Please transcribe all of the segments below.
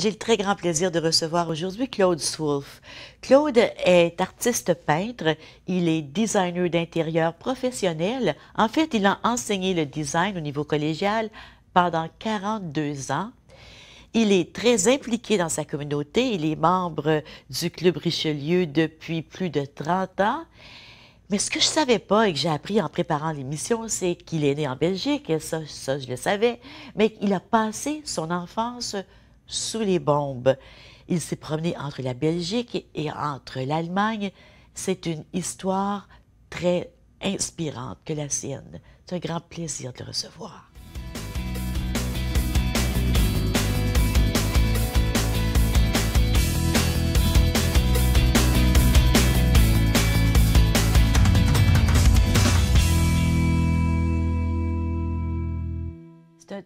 J'ai le très grand plaisir de recevoir aujourd'hui Claude Swulf. Claude est artiste peintre, il est designer d'intérieur professionnel. En fait, il a enseigné le design au niveau collégial pendant 42 ans. Il est très impliqué dans sa communauté, il est membre du Club Richelieu depuis plus de 30 ans. Mais ce que je ne savais pas et que j'ai appris en préparant l'émission, c'est qu'il est né en Belgique, ça je le savais, mais il a passé son enfance sous les bombes. Il s'est promené entre la Belgique et entre l'Allemagne. C'est une histoire très inspirante que la sienne. C'est un grand plaisir de le recevoir.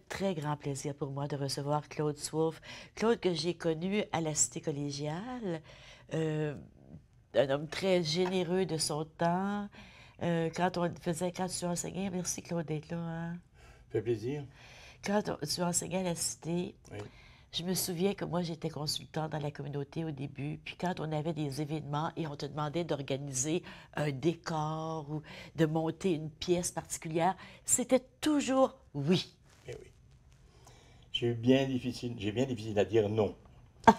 très grand plaisir pour moi de recevoir Claude Souffre. Claude que j'ai connu à la Cité collégiale, euh, un homme très généreux de son temps. Euh, quand on faisait, quand tu enseignais, merci Claude d'être là. Hein. fait plaisir. Quand tu enseignais à la Cité, je me souviens que moi j'étais consultant dans la communauté au début, puis quand on avait des événements et on te demandait d'organiser un décor ou de monter une pièce particulière, c'était toujours oui j'ai bien difficile, j'ai bien difficile à dire non.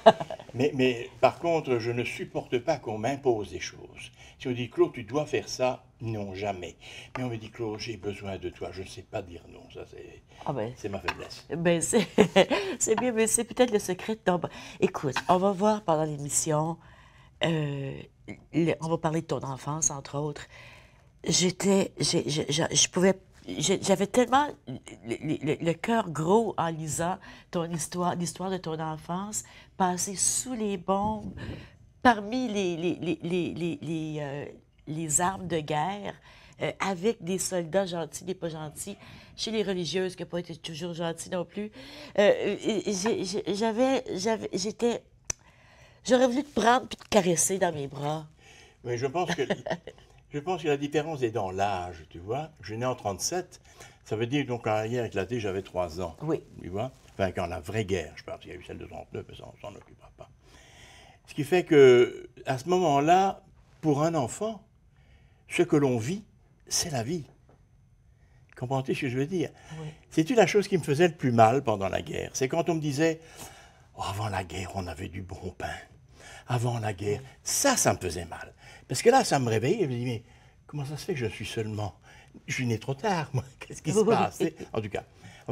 mais, mais par contre, je ne supporte pas qu'on m'impose des choses. Si on dit Claude, tu dois faire ça, non, jamais. Mais on me dit Claude, j'ai besoin de toi, je ne sais pas dire non. Ça, c'est ah ben. c'est ma faiblesse. Ben c'est bien, mais c'est peut-être le secret. de ton... écoute, on va voir pendant l'émission, euh, on va parler de ton enfance, entre autres. J'étais, je pouvais j'avais tellement le, cœur gros en lisant ton histoire, l'histoire de ton enfance, passée sous les bombes, parmi les, les, les, les, les euh, armes de guerre. Euh, avec des soldats gentils, des pas gentils, chez les religieuses qui n'ont pas été toujours gentilles non plus. Euh, j'avais, j'étais, j'aurais voulu te prendre puis te caresser dans mes bras. Mais je pense que Je pense que la différence est dans l'âge, tu vois. Je suis né en 37, ça veut dire donc quand la guerre éclatait, j'avais 3 ans. Oui. Tu vois Enfin, quand la vraie guerre, je parle, qu'il y a eu celle de 39, mais ça, on s'en occupera pas. Ce qui fait que, à ce moment-là, pour un enfant, ce que l'on vit, c'est la vie. Comprends-tu ce que je veux dire oui. C'est-tu la chose qui me faisait le plus mal pendant la guerre C'est quand on me disait oh, avant la guerre, on avait du bon pain. Avant la guerre, ça, ça me faisait mal. Parce que là, ça me réveille je me dis, mais comment ça se fait que je suis seulement Je suis né trop tard, moi. Qu'est-ce qui se passe En tout cas,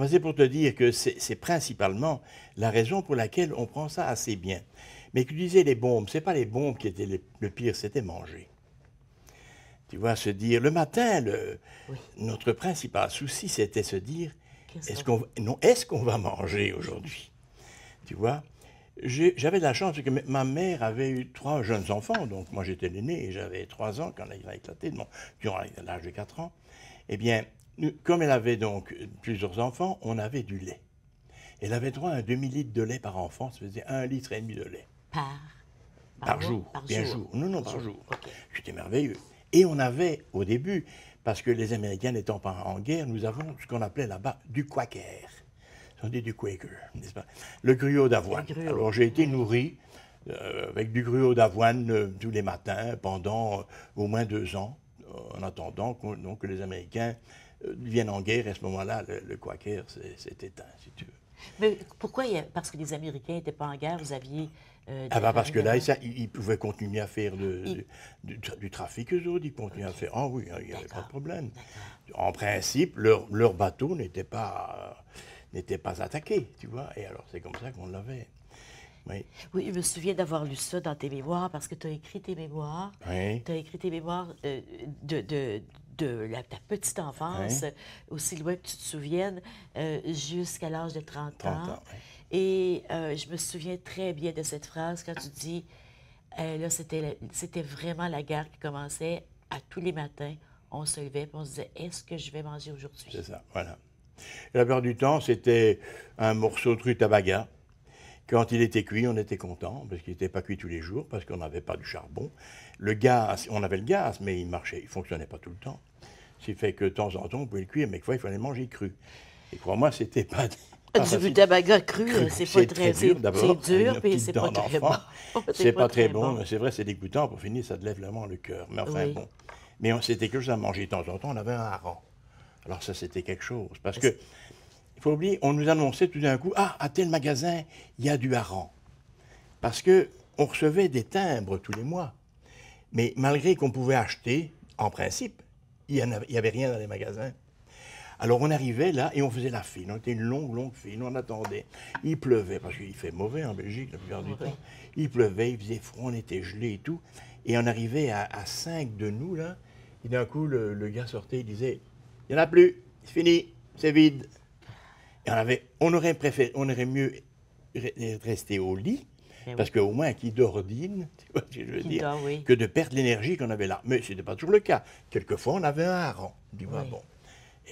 c'est pour te dire que c'est principalement la raison pour laquelle on prend ça assez bien. Mais tu disais les bombes, ce n'est pas les bombes qui étaient le pire, c'était manger. Tu vois, se dire le matin, notre principal souci, c'était se dire est-ce qu'on est va manger aujourd'hui Tu vois j'avais de la chance parce que ma mère avait eu trois jeunes enfants, donc moi j'étais l'aîné et j'avais trois ans quand elle a éclaté, donc, durant l'âge de quatre ans. Eh bien, comme elle avait donc plusieurs enfants, on avait du lait. Elle avait droit à un demi-litre de lait par enfant, ça faisait un litre et demi de lait. Par, par, jour, par jour. Non, non, par, jour. C'était merveilleux. Et on avait, au début, parce que les Américains n'étant pas en guerre, nous avons ce qu'on appelait là-bas du quaker. On dit du Quaker, n'est-ce pas Le gruau d'avoine. Alors j'ai été nourri euh, avec du gruau d'avoine euh, tous les matins pendant euh, au moins deux ans, en attendant que, les Américains viennent en guerre. à ce moment-là, le, Quaker s'est éteint, si tu veux. Mais pourquoi Parce que les Américains n'étaient pas en guerre, vous aviez. ah bah parce que là, ils, pouvaient continuer à faire du, trafic, eux autres, ils continuaient à faire. Ah oui, hein, il n'y avait pas de problème. En principe, leur, bateau n'était pas n'était pas attaqué, tu vois. Et alors, c'est comme ça qu'on l'avait. Oui. je me souviens d'avoir lu ça dans tes mémoires, parce que tu as écrit tes mémoires. Oui. Tu as écrit tes mémoires euh, de, de, la, ta petite enfance, aussi loin que tu te souviennes, euh, jusqu'à l'âge de 30, ans. Et euh, je me souviens très bien de cette phrase quand tu dis, là, c'était vraiment la guerre qui commençait à tous les matins. On se levait et on se disait, est-ce que je vais manger aujourd'hui? C'est ça, voilà la plupart du temps, c'était un morceau de rue tabaga. Quand il était cuit, on était content, parce qu'il n'était pas cuit tous les jours, parce qu'on n'avait pas du charbon. Le gaz, on avait le gaz, mais il marchait, il fonctionnait pas tout le temps. C'est fait que de temps en temps, on pouvait le cuire, mais fois, il fallait le manger cru. Et crois-moi, c'était pas. Du tabaga cru, c'est pas très, dur C'est dur, puis c'est pas très bon. C'est pas, très bon, mais c'est vrai, c'est dégoûtant. Pour finir, ça te lève vraiment le cœur. Mais enfin, bon. Mais c'était quelque chose à manger de temps en temps. On avait un hareng. Alors ça, c'était quelque chose. Parce que, il faut oublier, on nous annonçait tout d'un coup, ah, à tel magasin, il y a du hareng. Parce que on recevait des timbres tous les mois. Mais malgré qu'on pouvait acheter, en principe, il n'y avait rien dans les magasins. Alors on arrivait là et on faisait la file. On était une longue, longue file. On attendait. Il pleuvait, parce qu'il fait mauvais en Belgique la plupart du temps. Il pleuvait, il faisait froid, on était gelé et tout. Et on arrivait à, cinq de nous là. Et d'un coup, le, le, gars sortait, il disait il n'y en a plus. C'est fini. C'est vide. Et on, avait, on, aurait préféré, on aurait mieux resté au lit. Eh parce que qu'au moins, qui d'ordine, tu vois ce que je veux dire, que de perdre l'énergie qu'on avait là. Mais ce n'était pas toujours le cas. Quelquefois, on avait un harangue, tu vois, bon.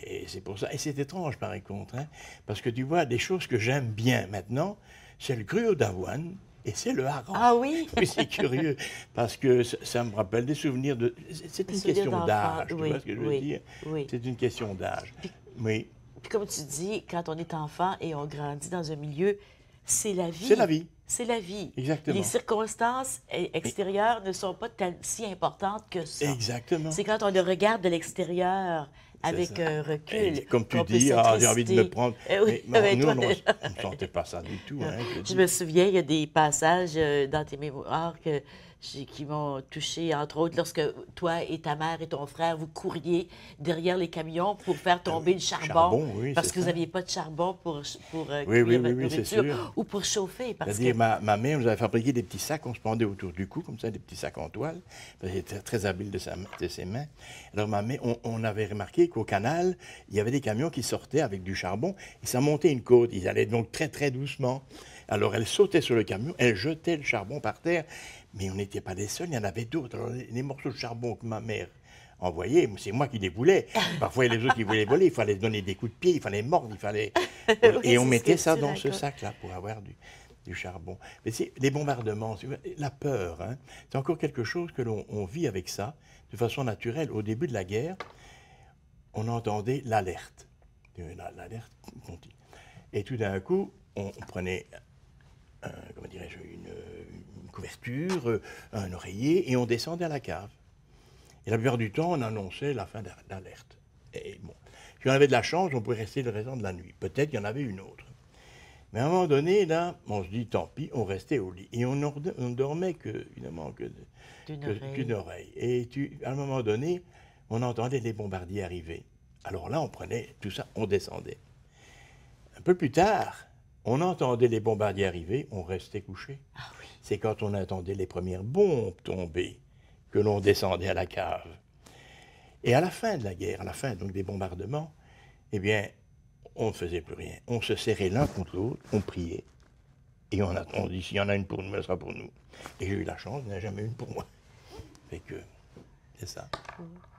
Et c'est pour ça. Et c'est étrange, par contre, hein. parce que tu vois, des choses que j'aime bien maintenant, c'est le gruau d'avoine, et c'est le hareng. Ah oui Mais c'est curieux, parce que ça, me rappelle des souvenirs de... C'est une, question d'âge, tu vois ce que je veux dire C'est une question d'âge, oui. Puis comme tu dis, quand on est enfant et on grandit dans un milieu, c'est la vie. C'est la vie. C'est la vie. Exactement. Les circonstances e-, extérieures ne sont pas si importantes que ça. Exactement. C'est quand on le regarde de l'extérieur avec un euh, recul. comme tu dis, ah, j'ai envie de me prendre. Eh mais, ben, nous, on ne sentait pas ça du tout. Hein, ah, je, me souviens, il y a des passages euh, dans tes mémoires que qui m'ont touché, entre autres, lorsque toi et ta mère et ton frère, vous couriez derrière les camions pour faire euh, tomber le charbon. parce que vous n'aviez pas de charbon pour, pour euh, oui, cuire oui, votre nourriture ou pour chauffer. Parce que... ma, ma, mère nous avait fabriqué des petits sacs on se pendait autour du cou, comme ça, des petits sacs en toile. Parce était très habile de, sa, de, ses mains. Alors, ma mère, on, on avait remarqué qu'au canal, il y avait des camions qui sortaient avec du charbon et ça montait une côte. Ils allaient donc très, très doucement. Alors, elle sautait sur le camion, elle jetait le charbon par terre mais on n'était pas les seuls, il y en avait d'autres. Les morceaux de charbon que ma mère envoyait, c'est moi qui les voulais. Parfois, il y avait les autres qui voulaient voler, il fallait donner des coups de pied, il fallait mordre, il fallait. et on mettait ça dans ce sac-là pour avoir du, charbon. Mais c'est les bombardements, la peur, hein, c'est encore quelque chose que l'on vit avec ça de façon naturelle. Au début de la guerre, on entendait l'alerte. L'alerte continue. Et tout d'un coup, on prenait comment dirais-je, une, couverture, euh, un oreiller, et on descendait à la cave. Et la plupart du temps, on annonçait la fin d'alerte. Et bon, si on avait de la chance, on pouvait rester le restant de la nuit. Peut-être qu'il y en avait une autre. Mais à un moment donné, là, on se dit tant pis, on restait au lit. Et on ne dormait que, évidemment, que d'une oreille. Et tu, à un moment donné, on entendait les bombardiers arriver. Alors là, on prenait tout ça, on descendait. Un peu plus tard, on entendait les bombardiers arriver, on restait couché. Ah c'est quand on attendait les premières bombes tomber que l'on descendait à la cave. Et à la fin de la guerre, à la fin donc des bombardements, eh bien, on ne faisait plus rien. On se serrait l'un contre l'autre, on priait, et on, a, dit s'il y en a une pour nous, elle sera pour nous. Et j'ai eu la chance, il n'y en a jamais une pour moi. Fait que, c'est ça.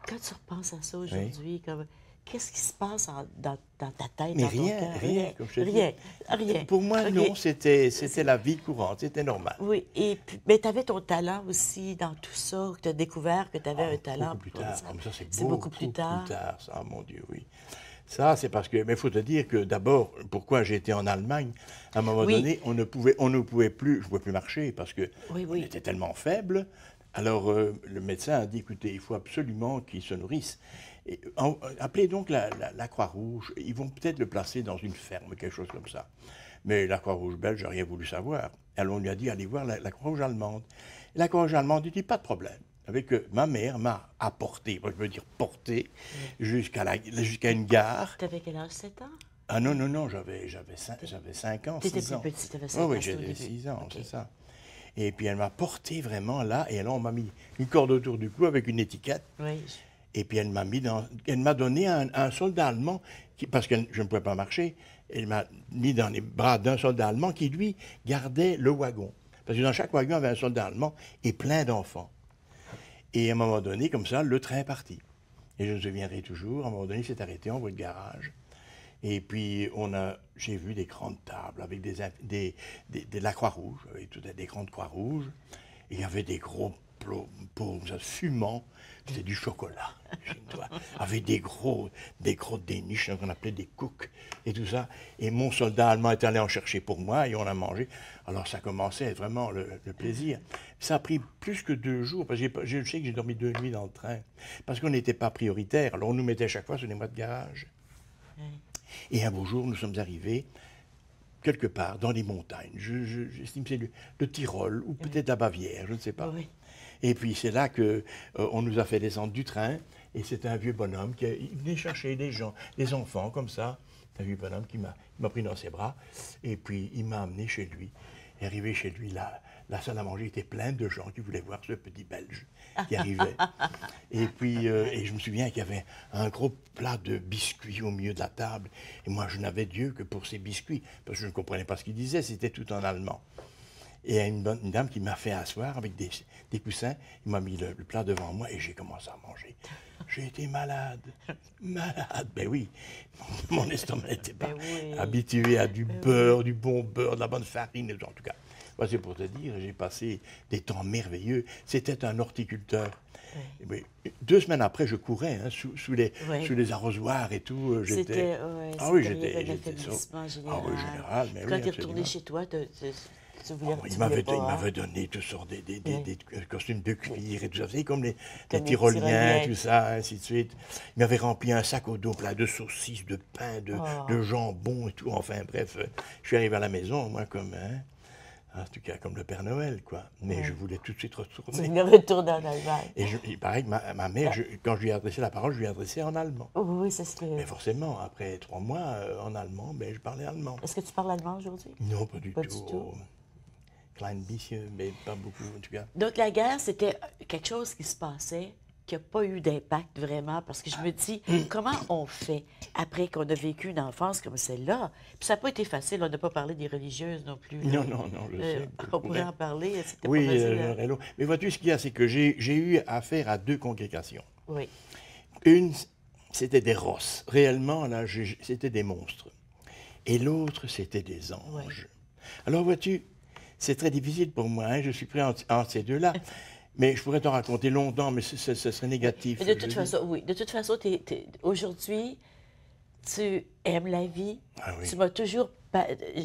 Quand tu repenses à ça aujourd'hui, comme Qu'est-ce qui se passe dans, ta tête? Mais rien, rien, je rien, rien. Pour moi, non, c'était, c'était la vie courante, c'était normal. Oui, et mais tu avais ton talent aussi dans tout ça, que tu as découvert que tu avais ah, un talent. Beaucoup plus tard, ça, c'est, beaucoup, plus tard. Plus tard, ça, mon Dieu, oui. Ça, c'est parce que. Mais il faut te dire que d'abord, pourquoi j'ai été en Allemagne À un moment donné, on ne pouvait, on ne pouvait plus, je ne pouvais plus marcher parce que j'étais tellement faible. Alors euh, le médecin a dit écoutez, il faut absolument qu'ils se nourrissent. Euh, appelez donc la, Croix-Rouge, ils vont peut-être le placer dans une ferme, quelque chose comme ça. Mais la Croix-Rouge belge n'a rien voulu savoir. Alors on lui a dit, allez voir la, Croix-Rouge allemande. la Croix-Rouge allemande dit, pas de problème. Avec ma mère m'a apporté, je veux dire porté, jusqu'à une gare. Tu avais quel âge, 7 ans Ah non, non, non, j'avais 5, 5 ans, Tu ans. plus petit, avais 5 ans. Oui, j'avais 6 ans, c'est ça. Et puis elle m'a porté vraiment là, et alors on m'a mis une corde autour du cou avec une étiquette. Et puis elle m'a mis dans, elle m'a donné un, soldat allemand, qui, parce que je ne pouvais pas marcher, elle m'a mis dans les bras d'un soldat allemand qui, lui, gardait le wagon. Parce que dans chaque wagon, il y avait un soldat allemand et plein d'enfants. Et à un moment donné, comme ça, le train est parti. Et je me souviendrai toujours, à un moment donné, il s'est arrêté en voie de garage. Et puis, on a, j'ai vu des grandes tables avec des, des, des, la croix rouge, avec des grandes croix rouges. Et il y avait des gros pour ça fumant, c'était du chocolat, avec des gros, des gros déniches qu'on appelait des cooks et tout ça. Et mon soldat allemand est allé en chercher pour moi et on a mangé. Alors ça commençait vraiment le, plaisir. Ça a pris plus que deux jours, parce que je sais que j'ai dormi deux nuits dans le train, parce qu'on n'était pas prioritaire. Alors on nous mettait à chaque fois sur des mois de garage. Et un beau jour, nous sommes arrivés quelque part dans les montagnes, j'estime je, c'est le, le, Tyrol ou peut-être la Bavière, je ne sais pas. Et puis c'est là que euh, on nous a fait descendre du train. Et c'était un vieux bonhomme qui venait chercher des gens, des enfants comme ça. Un vieux bonhomme qui m'a pris dans ses bras. Et puis il m'a amené chez lui. Et arrivé chez lui, la salle à manger était pleine de gens qui voulaient voir ce petit Belge qui arrivait. et puis, euh, et je me souviens qu'il y avait un gros plat de biscuits au milieu de la table. Et moi, je n'avais Dieu que pour ces biscuits, parce que je ne comprenais pas ce qu'il disait, c'était tout en allemand. Et il y a une, bonne, dame qui m'a fait asseoir avec des, coussins. Il m'a mis le, plat devant moi et j'ai commencé à manger. J'ai été malade. Malade. Ben oui, mon, estomac n'était pas ben habitué à du ben beurre, du bon beurre, de la bonne farine, en tout cas. moi, c'est pour te dire, j'ai passé des temps merveilleux. C'était un horticulteur. Deux semaines après, je courais hein, sous, les, sous, les, arrosoirs et tout. Euh, j'étais. ah oui, j'étais. Ah oui, général. Mais Quand tu es retourné chez toi, Oh, il m'avait hein. donné toutes sortes de, euh, costumes de cuir et tout ça. comme les, tyroliens, tout ça, ainsi de suite. Il m'avait rempli un sac au dos plein de saucisses, de pain, de, oh. jambon et tout. Enfin, bref, euh, je suis arrivé à la maison, moi, comme. Hein, en tout cas, comme le Père Noël, quoi. Mais je voulais tout de suite retourner. Il retourner en Allemagne. Et je, il paraît que ma, mère, bah. quand je lui ai adressé la parole, je lui ai adressé en allemand. Oui, c'est ce que... Mais forcément, après trois mois euh, en allemand, ben, je parlais allemand. Est-ce que tu parles allemand aujourd'hui? Non, pas du pas Du tout ambitieux, mais pas beaucoup en tout cas. Donc la guerre, c'était quelque chose qui se passait, qui n'a pas eu d'impact vraiment, parce que je me dis, ah. comment on fait après qu'on a vécu une enfance comme celle-là? Puis ça n'a pas été facile, on n'a pas parlé des religieuses non plus. Non, non, non, je euh, On pourrait en parler, c'était oui, euh, hein. mais vois-tu, ce qu'il y a, c'est que j'ai eu affaire à deux congrégations. Oui. Une, c'était des rosses. Réellement, là, c'était des monstres. Et l'autre, c'était des anges. Alors vois-tu, c'est très difficile pour moi, hein, je suis prêt entre, ces deux-là. Mais je pourrais t'en raconter longtemps, mais ce, serait négatif. de toute façon, oui. De toute façon, aujourd'hui, tu aimes la vie. Ah tu m'as toujours.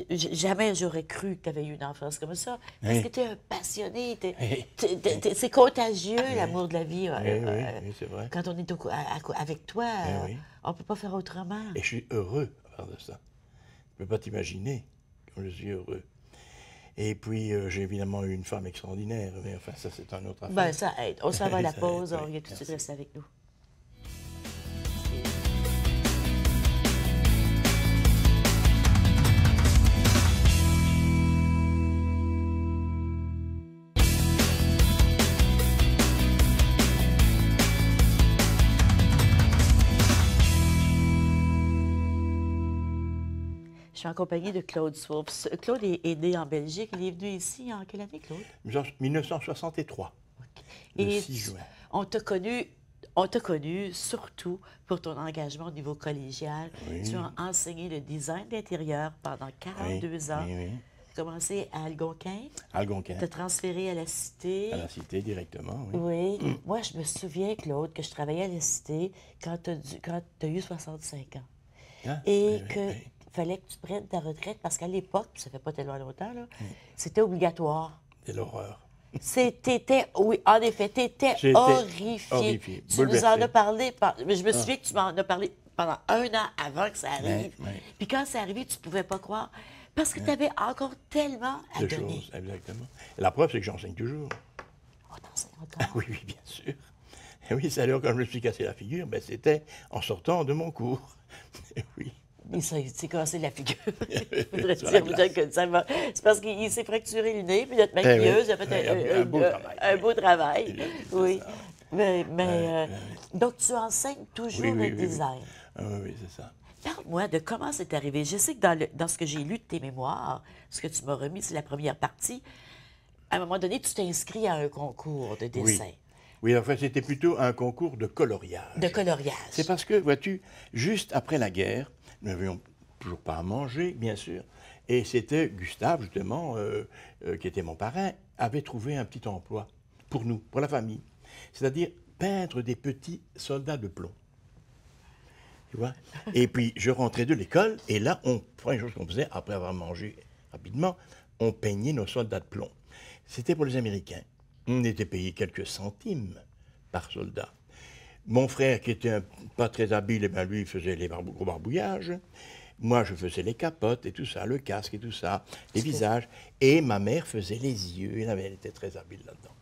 Jamais j'aurais cru que tu avais eu une enfance comme ça. Parce que tu es un passionné. C'est contagieux, l'amour de la vie. vrai. Quand on est avec toi, eh on ne peut pas faire autrement. Et je suis heureux à part de ça. Je ne peux pas t'imaginer comme je suis heureux. Et puis, euh, j'ai évidemment eu une femme extraordinaire, mais enfin, ça, c'est un autre ben, affaire. Ben, ça On s'en va à la pause, on vient tout de suite rester avec nous. en compagnie de Claude Swops. Claude est, né en Belgique. Il est venu ici en quelle année, Claude? 1963. On t'a connu on t'a connu surtout pour ton engagement au niveau collégial. Tu as enseigné le design d'intérieur pendant 42 ans. tu as commencé à Algonquin. Algonquin. Tu as transféré à la Cité. À la Cité directement, oui. Oui. Moi, je me souviens, Claude, que je travaillais à la Cité quand tu as, eu 65 ans. Ah, et que fallait que tu prennes ta retraite parce qu'à l'époque, ça fait pas tellement longtemps, mm. c'était obligatoire. C'est l'horreur. C'était, oui, en effet, tu horrifié. horrifié. Tu nous en as parlé, mais je me ah. souviens que tu m'en as parlé pendant un an avant que ça arrive. Puis quand c'est arrivé, tu ne pouvais pas croire parce que tu avais encore tellement à donner. exactement. la preuve, c'est que j'enseigne toujours. encore? Ah oui, bien sûr. Et oui, c'est alors quand je me suis cassé la figure, mais ben, c'était en sortant de mon cours. oui il s'est cassé la figure. dire, C'est parce qu'il s'est fracturé le nez, puis notre ben maquilleuse a fait ben, un, beau travail. Un beau travail. Oui. Mais, euh, euh, euh, donc, tu enseignes toujours le design. Ah oui, oui, c'est ça. Parle-moi de comment c'est arrivé. Je sais que dans, ce que j'ai lu de tes mémoires, ce que tu m'as remis, c'est la première partie. À un moment donné, tu t'es inscrit à un concours de dessin. Oui, en enfin, c'était plutôt un concours de coloriage. De coloriage. C'est parce que, vois-tu, juste après la guerre, nous n'avions toujours pas à manger, bien sûr. Et c'était Gustave, justement, euh, euh, qui était mon parrain, avait trouvé un petit emploi pour nous, pour la famille. C'est-à-dire peindre des petits soldats de plomb. Tu vois Et puis, je rentrais de l'école, et là, on, première chose qu'on faisait, après avoir mangé rapidement, on peignait nos soldats de plomb. C'était pour les Américains. On était payé quelques centimes par soldat. Mon frère, qui était pas très habile, eh ben, lui, faisait les gros barbouillages. Moi, je faisais les capotes et tout ça, le casque et tout ça, les visages. Et ma mère faisait les yeux. Elle, avait, elle était très habile là-dedans.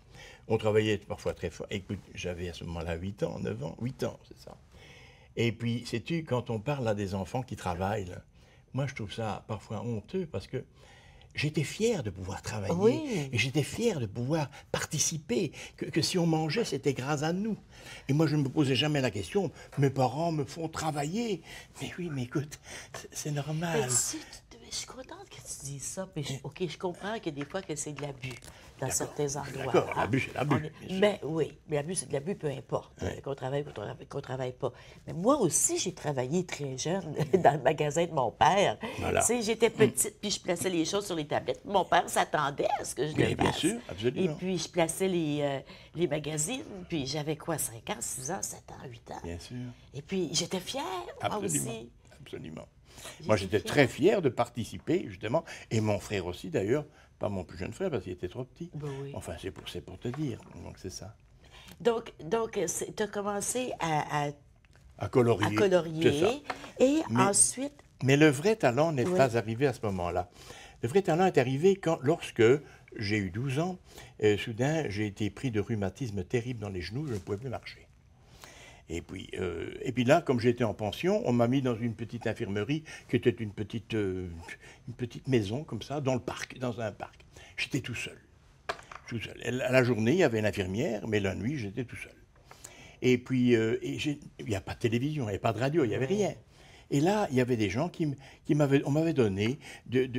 On travaillait parfois très fort. Écoute, j'avais à ce moment-là 8 ans, 9 ans, 8 ans, c'est ça. Et puis, sais-tu, quand on parle à des enfants qui travaillent, moi, je trouve ça parfois honteux parce que j'étais fier de pouvoir travailler, et j'étais fier de pouvoir participer, que, si on mangeait, c'était grâce à nous. Et moi, je ne me posais jamais la question, mes parents me font travailler. Mais oui, mais écoute, c'est normal je suis contente que tu dises ça. je, mm. OK, je comprends que des fois, que c'est de l'abus dans certains endroits. D'accord, l'abus, c'est hein. l'abus. Mais oui, mais l'abus, c'est de l'abus, peu importe, qu'on travaille ou qu'on ne travaille pas. Mais moi aussi, j'ai travaillé très jeune dans le magasin de mon père. j'étais petite, puis je plaçais les choses sur les tablettes. Mon père s'attendait à ce que je le Bien sûr, absolument. Et puis, je plaçais les, euh, les magazines, puis j'avais quoi, 5 ans, 6 ans, 7 ans, 8 ans? Bien sûr. Et puis, j'étais fière, absolument. aussi. Absolument. Moi, j'étais très fier de participer, justement, et mon frère aussi, d'ailleurs, pas mon plus jeune frère, parce qu'il était trop petit. Ben enfin, c'est pour, pour te dire, donc c'est ça. Donc, donc tu as commencé à, colorier, à colorier et ensuite... Mais le vrai talent n'est pas arrivé à ce moment-là. Le vrai talent est arrivé quand, lorsque j'ai eu 12 ans, soudain, j'ai été pris de rhumatisme terrible dans les genoux, je ne pouvais plus marcher. Et puis, euh, et puis là, comme j'étais en pension, on m'a mis dans une petite infirmerie qui était une petite, euh, une petite maison comme ça, dans le parc, dans un parc. J'étais tout seul. seul. À la journée, il y avait une infirmière, mais la nuit, j'étais tout seul. Et puis, euh, il n'y a pas de télévision, il n'y a pas de radio, il n'y avait rien. Et là, il y avait des gens qui, m'avaient, on m'avait donné du,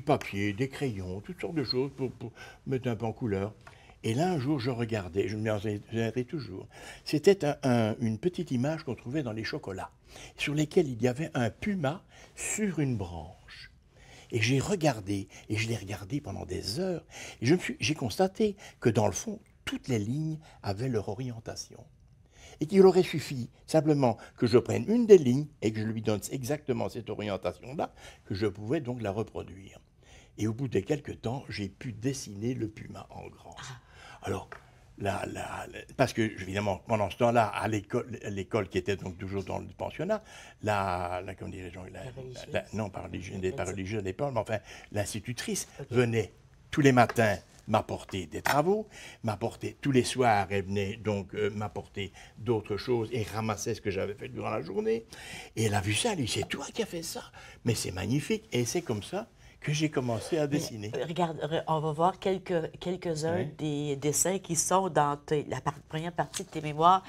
papier, des crayons, toutes sortes de choses pour, pour mettre un peu en couleur. Et là, un jour, je regardais, je me souviendrai toujours, c'était une petite image qu'on trouvait dans les chocolats, sur lesquels il y avait un puma sur une branche. Et j'ai regardé, et je l'ai regardé pendant des heures, et j'ai constaté que dans le fond, toutes les lignes avaient leur orientation et qu'il aurait suffi simplement que je prenne une des lignes et que je lui donne exactement cette orientation-là, que je pouvais donc la reproduire. Et au bout de quelques temps, j'ai pu dessiner le puma en grand. Ah, alors, parce que, évidemment, pendant ce temps-là, à l'école, l'école qui était donc toujours dans le pensionnat, la, la comment non, pas religieuse, pas religieux, mais enfin, l'institutrice venait tous les matins m'apporter des travaux, m'apporter tous les soirs, elle venait donc euh, m'apporter d'autres choses et ramassait ce que j'avais fait durant la journée. Et elle a vu ça, elle a dit, c'est toi qui as fait ça, mais c'est magnifique. Et c'est comme ça que j'ai commencé à dessiner. Euh, regarde, on va voir quelques-uns des dessins qui sont dans la première partie de tes mémoires,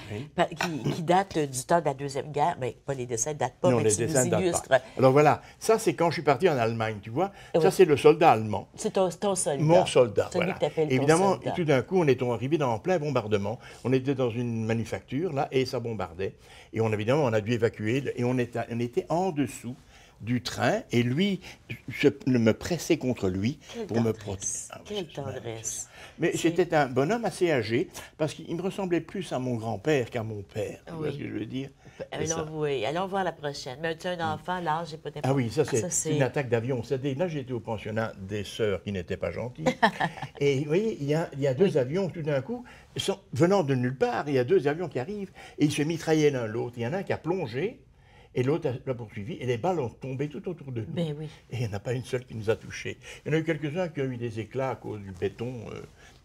qui, datent du temps de la Deuxième Guerre. Mais pas les dessins ne datent pas, mais les nous illustrent. Alors voilà, ça c'est quand je suis parti en Allemagne, tu vois. Ça c'est le soldat allemand. C'est ton, soldat. Mon soldat, Celui que tu Évidemment, ton soldat. tout d'un coup, on est arrivé dans plein bombardement. On était dans une manufacture, là, et ça bombardait. Et on, évidemment, on a dû évacuer, et on on était en dessous du train et lui je, me pressait contre lui pour me protéger. Ah Quelle tendresse. Mais c'était un bonhomme assez âgé parce qu'il me ressemblait plus à mon grand-père qu'à mon père. ce que je veux dire euh, Allons, voir la prochaine. Mais tu as un enfant, l'âge être pas Ah oui, ah, ça c'est une attaque d'avion. Là, j'étais au pensionnat des sœurs qui n'étaient pas gentilles. et vous voyez, il y a, deux avions tout d'un coup, venant de nulle part, il y a deux avions qui arrivent et ils se mitraillaient l'un l'autre. Il y en a un qui a plongé et l'autre l'a poursuivi, et les balles ont tombé tout autour de nous. Ben et il n'y en a pas une seule qui nous a touchés. Il y en a eu quelques-uns qui ont eu des éclats à cause du béton, des euh,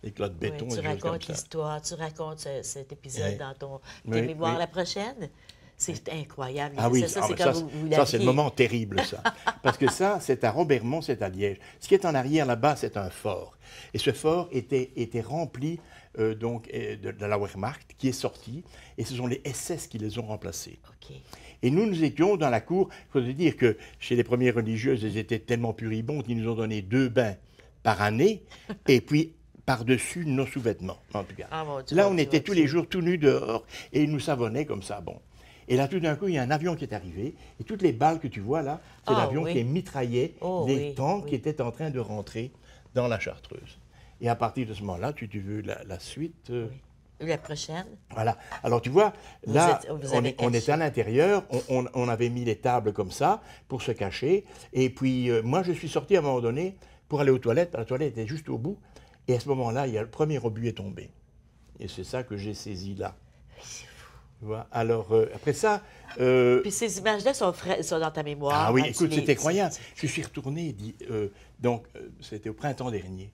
éclats de béton. tu racontes l'histoire, tu racontes cet épisode dans ton, mémoire La prochaine c'est incroyable. Ah oui, ça, ah ben ça c'est le moment terrible, ça. Parce que ça, c'est à Robermont, c'est à Liège. Ce qui est en arrière là-bas, c'est un fort. Et ce fort était, était rempli euh, donc, euh, de, la Wehrmacht qui est sortie. Et ce sont les SS qui les ont remplacés. Okay. Et nous, nous étions dans la cour. Il faut dire que chez les premières religieuses, elles étaient tellement puribondes qu'ils nous ont donné deux bains par année. et puis par-dessus nos sous-vêtements, en tout cas. Ah, là, on était tous les jours tout nus dehors et ils nous savonnaient comme ça. Bon. Et là, tout d'un coup, il y a un avion qui est arrivé, et toutes les balles que tu vois là, c'est ah, l'avion qui mitraillait mitraillé oh, les tanks qui étaient en train de rentrer dans la Chartreuse. Et à partir de ce moment-là, tu, tu veux la, suite euh, la prochaine. Voilà. Alors, tu vois, là, on, était à l'intérieur, on, avait mis les tables comme ça pour se cacher. Et puis, euh, moi, je suis sorti à un moment donné pour aller aux toilettes. La toilette était juste au bout. Et à ce moment-là, il y a, le premier obus est tombé. Et c'est ça que j'ai saisi là. Oui, alors, euh, après ça. Euh, puis ces images-là sont, sont, dans ta mémoire. Ah oui, écoute, c'était croyant. Je suis retourné, dit, donc, c'était au printemps dernier.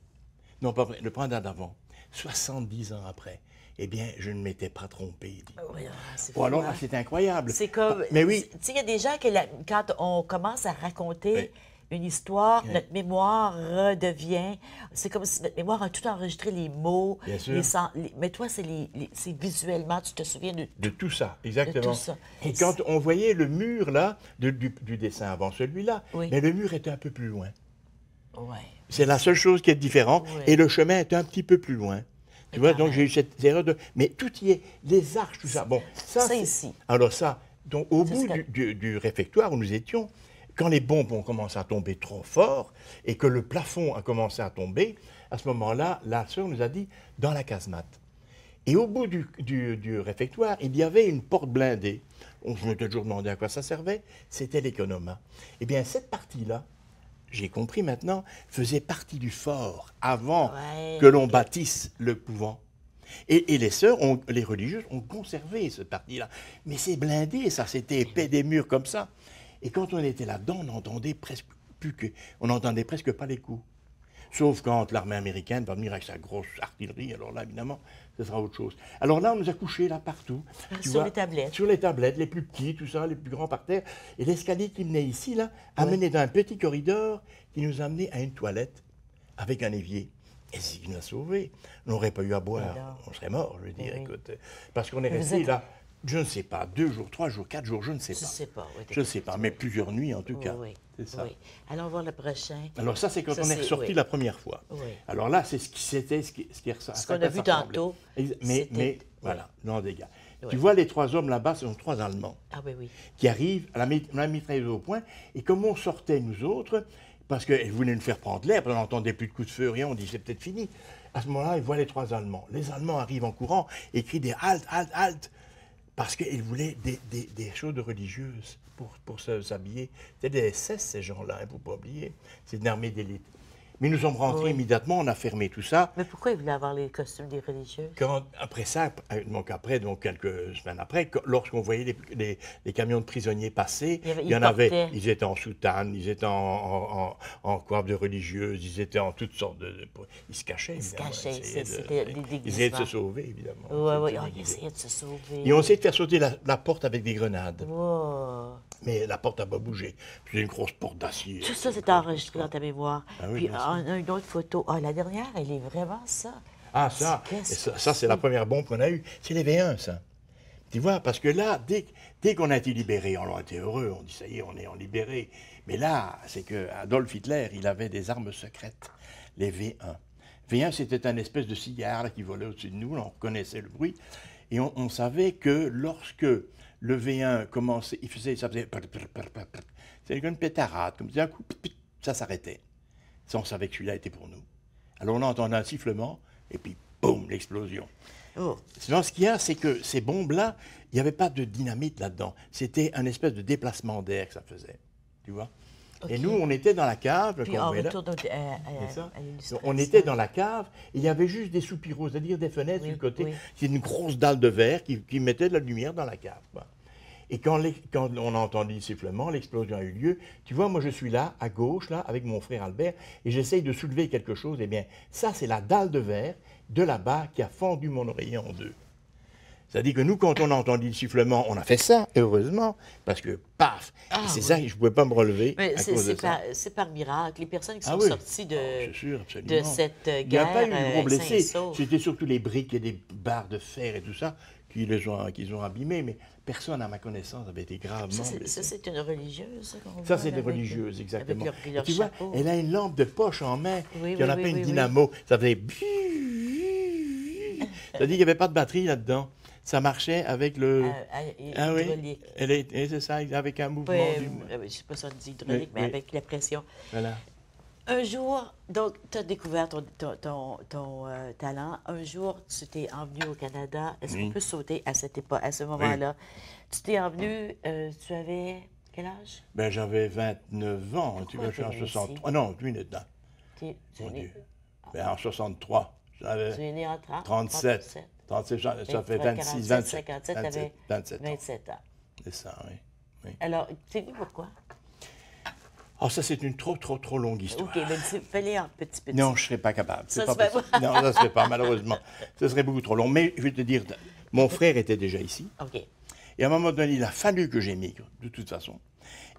Non, pas le printemps d'avant, 70 ans après eh bien, je ne m'étais pas trompé. Ah oui, ah, c'est oh, c'est incroyable. C'est comme. Ah, mais oui. Tu sais, il y a des gens qui, quand on commence à raconter. une histoire, notre mémoire redevient. C'est comme si notre mémoire a tout enregistré, les mots. Bien sûr. mais toi, c'est visuellement, tu te souviens de tout. De tout ça, exactement. ça. Et quand on voyait le mur, là, du, dessin avant celui-là, mais le mur était un peu plus loin. Ouais. C'est la seule chose qui est différente, et le chemin est un petit peu plus loin. Tu vois, donc j'ai eu cette erreur de. Mais tout y est, les arches, tout ça. Bon, ça. ici. Alors ça, donc au bout du, réfectoire où nous étions, quand les bombes ont commencé à tomber trop fort et que le plafond a commencé à tomber, à ce moment-là, la sœur nous a dit dans la casemate. Et au bout du, réfectoire, il y avait une porte blindée. On me toujours demandé à quoi ça servait. C'était l'économat. Eh bien, cette partie-là, j'ai compris maintenant, faisait partie du fort avant que l'on bâtisse le couvent. Et, les sœurs, les religieuses, ont conservé ce parti-là. Mais c'est blindé, ça, c'était épais des murs comme ça. Et quand on était là-dedans, on n'entendait presque plus que, on n'entendait presque pas les coups. Sauf quand l'armée américaine va venir avec sa grosse artillerie, alors là, évidemment, ce sera autre chose. Alors là, on nous a couchés là partout. sur les tablettes. Sur les tablettes, les plus petits, tout ça, les plus grands par terre. Et l'escalier qui menait ici, là, amenait dans un petit corridor qui nous amenait à une toilette avec un évier. Et s'il nous a sauvés, on n'aurait pas eu à boire. On serait mort, je veux dire, Parce qu'on est resté là je ne sais pas, deux jours, trois jours, quatre jours, je ne sais pas. Je ne sais pas. Oui, je ne sais pas, mais plusieurs nuits en tout cas. Oui, c'est ça. oui. Allons voir le prochain. Alors ça, c'est quand on est, sorti la première fois. Alors là, c'est ce qui c'était, ce qui, est. Ce qu'on a vu tantôt. Mais, mais voilà, non dégâts. Tu vois, les trois hommes là-bas, ce sont trois Allemands ah, qui arrivent à la, la mitrailleuse au point. Et comme on sortait, nous autres, parce qu'ils voulaient nous faire prendre l'air, on n'entendait plus de coups de feu, rien, on dit c'est peut-être fini. À ce moment-là, ils voient les trois Allemands. Les Allemands arrivent en courant et crient des halt, halt, halt parce qu'ils voulaient des, choses religieuses pour, pour s'habiller. C'était des SS, ces gens-là, il hein, ne faut pas oublier. C'est une armée d'élite. Mais nous sommes rentrés immédiatement, on a fermé tout ça. Mais pourquoi ils voulaient avoir les costumes des religieux? Quand, Après ça, euh, donc après, donc quelques semaines après, lorsqu'on voyait les, camions de prisonniers passer, il y, en avait, ils étaient en soutane, ils étaient en, en, coiffe de religieuse, ils étaient en toutes sortes de... ils se cachaient, Ils se cachaient, c'était des déguisements. Ils essayaient de se sauver, évidemment. Oui, oui, oh, ils essayaient de se sauver. Et on essayait de faire sauter la, porte avec des grenades. Mais la porte n'a pas bougé. C'est une grosse porte d'acier. Tout ça, c'était enregistré dans ta mémoire. Ah oui, Puis, une autre photo. Ah, la dernière, elle est vraiment ça. Ah, ça, ça, c'est la première bombe qu'on a eue. C'est les V1, ça. Tu vois, parce que là, dès, dès qu'on a été libéré, on a été heureux, on dit ça y est, on est en libéré. Mais là, c'est que Adolf Hitler, il avait des armes secrètes, les V1. V1, c'était un espèce de cigare qui volait au-dessus de nous, on reconnaissait le bruit. Et on, savait que lorsque le V1 commençait, il faisait, ça faisait. C'était comme une pétarade, comme d'un coup, ça s'arrêtait. Ça, on savait que celui-là était pour nous. Alors on a un sifflement, et puis boum, l'explosion. Oh. ce qu'il y a, c'est que ces bombes-là, il n'y avait pas de dynamite là-dedans. C'était un espèce de déplacement d'air que ça faisait. Tu vois Et nous, on était dans la cave. Puis on, euh, euh, on était dans la cave, et il y avait juste des soupiraux, c'est-à-dire des fenêtres du côté. C'est une grosse dalle de verre qui, mettait de la lumière dans la cave. Et quand, quand on a entendu le sifflement, l'explosion a eu lieu. Tu vois, moi je suis là, à gauche, là, avec mon frère Albert, et j'essaye de soulever quelque chose. Eh bien, ça, c'est la dalle de verre de là-bas qui a fendu mon oreiller en deux. C'est-à-dire que nous, quand on a entendu le sifflement, on a fait ça, heureusement, parce que paf ah C'est ça, je ne pouvais pas me relever. à cause de ça. c'est par miracle. Les personnes qui ah sont sorties de, ah, de cette guerre. Il n'y a pas eu de gros euh, C'était surtout les briques et des barres de fer et tout ça qui les ont, qui ont abîmés, mais personne, à ma connaissance, avait été gravement Ça, c'est une religieuse. Ça, c'est une religieuse, exactement. tu vois, elle a une lampe de poche en main, qui en appelle une dynamo. Ça faisait... ça dit dire qu'il n'y avait pas de batterie là-dedans. Ça marchait avec le. Ah, oui. Elle est, c'est ça, avec un mouvement. du... Je ne sais pas si on dit hydraulique, mais avec la pression. Voilà. Un jour, donc, tu as découvert ton, euh, talent. Un jour, tu t'es envenu au Canada. Est-ce qu'on peut sauter à cette époque, à ce moment-là? Tu t'es envenu, euh, tu avais quel âge? Ben, j'avais 29 ans. Pourquoi tu vois, je suis en 63. non, Tu es né? Ben, en 63. J'avais. Tu es né en 37. 37. 37 ça ben, fait 26, 47, 27, 57, 27, 27 ans. C'est ça, oui. Alors, tu es venu pourquoi? Oh, ça, c'est une trop, trop, trop longue histoire. OK, mais fallait un petit, petit. Non, je ne serais pas capable. Ça pas Non, ça ne serait pas, malheureusement. Ce serait beaucoup trop long. Mais je vais te dire, mon frère était déjà ici. OK. Et à un moment donné, il a fallu que j'émigre, de toute façon.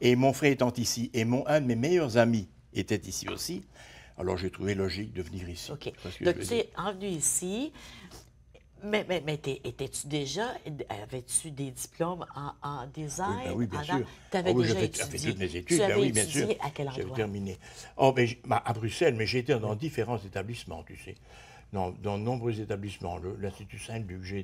Et mon frère étant ici, et mon, un de mes meilleurs amis était ici aussi, alors j'ai trouvé logique de venir ici. OK. Donc, tu es revenu ici. Mais, mais, mais étais-tu déjà, avais-tu des diplômes en, en design? Oui, ben bien Avais ah déjà Fait toutes mes études, tu ben oui, bien sûr. à quel endroit? J'avais terminé. Oh, à Bruxelles, mais j'ai été dans différents établissements, tu sais dans, de nombreux établissements. L'Institut Saint-Luc, j'ai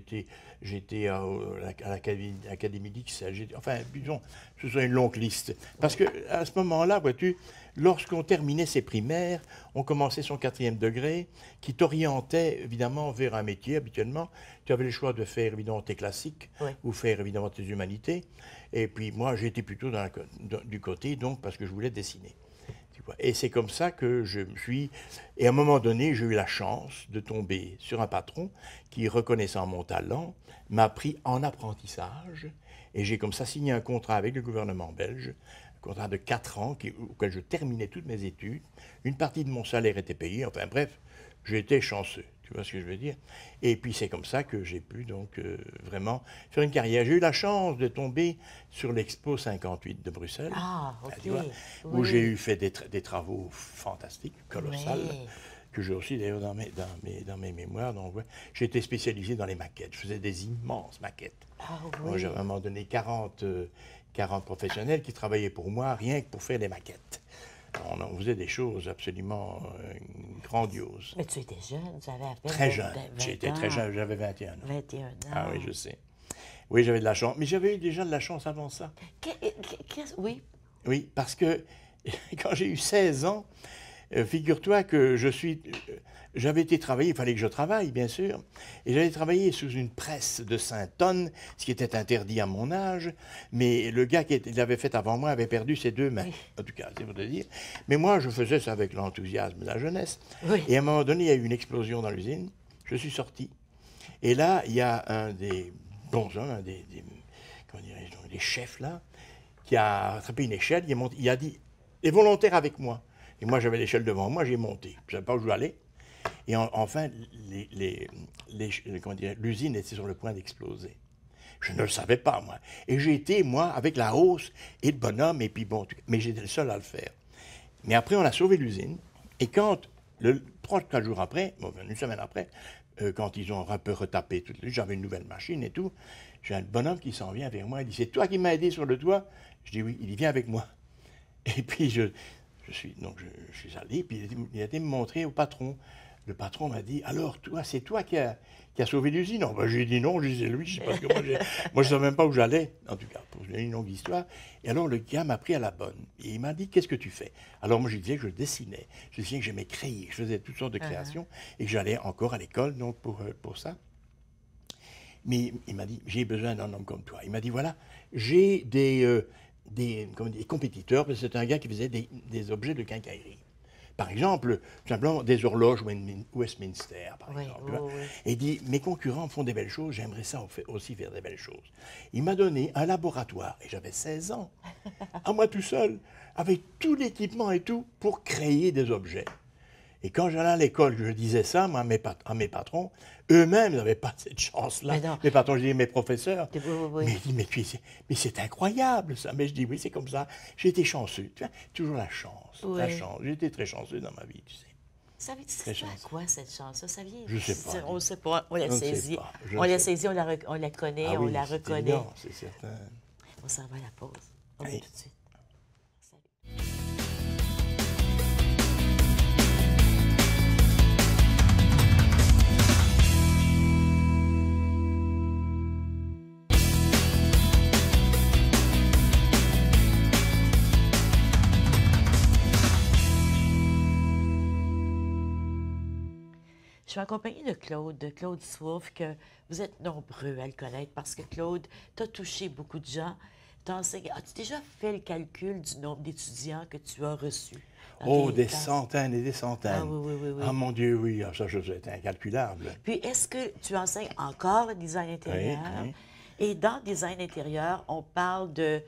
été, euh, à, l'Académie d'Ixelles, enfin, disons, ce sont une longue liste. Parce que à ce moment-là, vois-tu, lorsqu'on terminait ses primaires, on commençait son quatrième degré, qui t'orientait évidemment vers un métier habituellement. Tu avais le choix de faire évidemment tes classiques ou faire évidemment tes humanités. Et puis moi, j'étais plutôt du côté, donc, parce que je voulais dessiner. Et c'est comme ça que je me suis. Et à un moment donné, j'ai eu la chance de tomber sur un patron qui, reconnaissant mon talent, m'a pris en apprentissage. Et j'ai comme ça signé un contrat avec le gouvernement belge, un contrat de 4 ans auquel je terminais toutes mes études. Une partie de mon salaire était payée. Enfin bref, j'étais chanceux. Tu vois ce que je veux dire Et puis c'est comme ça que j'ai pu donc euh, vraiment faire une carrière. J'ai eu la chance de tomber sur l'Expo 58 de Bruxelles, ah, ah où j'ai eu fait des, travaux fantastiques, colossales. que j'ai aussi d'ailleurs dans mes, dans, dans mes mémoires. Donc, spécialisé dans les maquettes. Je faisais des immenses maquettes. Ah, J'ai vraiment donné 40, euh, professionnels qui travaillaient pour moi rien que pour faire les maquettes on, faisait des choses absolument euh, grandioses. Mais tu étais jeune, tu avais à peine Très jeune. J'étais très jeune, j'avais 21 ans. 21 ans. Ah oui, je sais. Oui, j'avais de la chance. Mais j'avais eu déjà de la chance avant ça. Euh, oui. Oui, parce que quand j'ai eu 16 ans, euh, figure-toi que je suis, euh, j'avais été travailler, il fallait que je travaille, bien sûr, et j'avais travaillé sous une presse de 5 tonnes, ce qui était interdit à mon âge, mais le gars qui l'avait fait avant moi avait perdu ses deux mains, en tout cas, c'est pour te dire. Mais moi, je faisais ça avec l'enthousiasme de la jeunesse. Et à un moment donné, il y a eu une explosion dans l'usine, je suis sorti, et là, il y a un des hommes, un des, chefs là, qui a attrapé une échelle, il, il a dit, les volontaire avec moi. Et moi, j'avais l'échelle devant moi, j'ai monté. Je ne savais pas où je voulais aller. Et enfin, l'usine les, était sur le point d'exploser. Je ne le savais pas, moi. Et j'ai été, moi, avec la hausse et le bonhomme, et puis bon, mais j'étais le seul à le faire. Mais après, on a sauvé l'usine. Et quand, le, trois, quatre jours après, une semaine après, euh, quand ils ont un peu retapé j'avais une nouvelle machine et tout, j'ai un bonhomme qui s'en vient vers moi. Il dit C'est toi qui m'as aidé sur le toit Je dis Oui, il vient avec moi. Et puis, je, je suis, donc je, suis allé, puis il a été me montrer au patron. Le patron m'a dit Alors, toi, c'est toi qui as a sauvé l'usine ben, J'ai dit non, je disais lui, moi, je ne savais même pas où j'allais, en tout cas, pour une longue histoire. Et alors, le gars m'a pris à la bonne. Et il m'a dit Qu'est-ce que tu fais Alors, moi, je disais que je dessinais, je disais que j'aimais créer, je faisais toutes sortes de ah. créations, et que j'allais encore à l'école, donc, pour, euh, pour ça. Mais il m'a dit J'ai besoin d'un homme comme toi. Il m'a dit Voilà, j'ai des. Euh, des, compétiteurs, parce que c'était un gars qui faisait des, objets de quincaillerie. Par exemple, tout simplement des horloges Westminster, par exemple. Oh, et dit, mes concurrents font des belles choses, j'aimerais ça aussi faire des belles choses. Il m'a donné un laboratoire, et j'avais 16 ans, à moi tout seul, avec tout l'équipement et tout, pour créer des objets. Et quand j'allais à l'école, je disais ça à, mes patrons. Eux-mêmes n'avaient pas cette chance-là. Mes patrons, je disais, mes professeurs. Mais mais, c'est incroyable ça. Mais je dis, oui, c'est comme ça. J'ai été chanceux. Tu vois, toujours la chance. La chance. J'ai été très chanceux dans ma vie, tu sais. Ça veut dire à quoi cette chance-là? Ça vient. Je sais pas. On ne sait pas. On la saisit. On la saisit, on la, on la connaît, ah on la reconnaît. c'est certain. On s'en va à la pause. On va tout de suite. suis accompagnée de Claude, de Claude Swoof, que vous êtes nombreux à le connaître parce que Claude, tu as touché beaucoup de gens. As-tu déjà fait le calcul du nombre d'étudiants que tu as reçus? Oh, des centaines et des centaines. Ah, oui, oui, oui, Ah, mon Dieu, oui, ah, ça, c'est incalculable. Puis, est-ce que tu enseignes encore le design intérieur? Et dans le design intérieur, on parle de,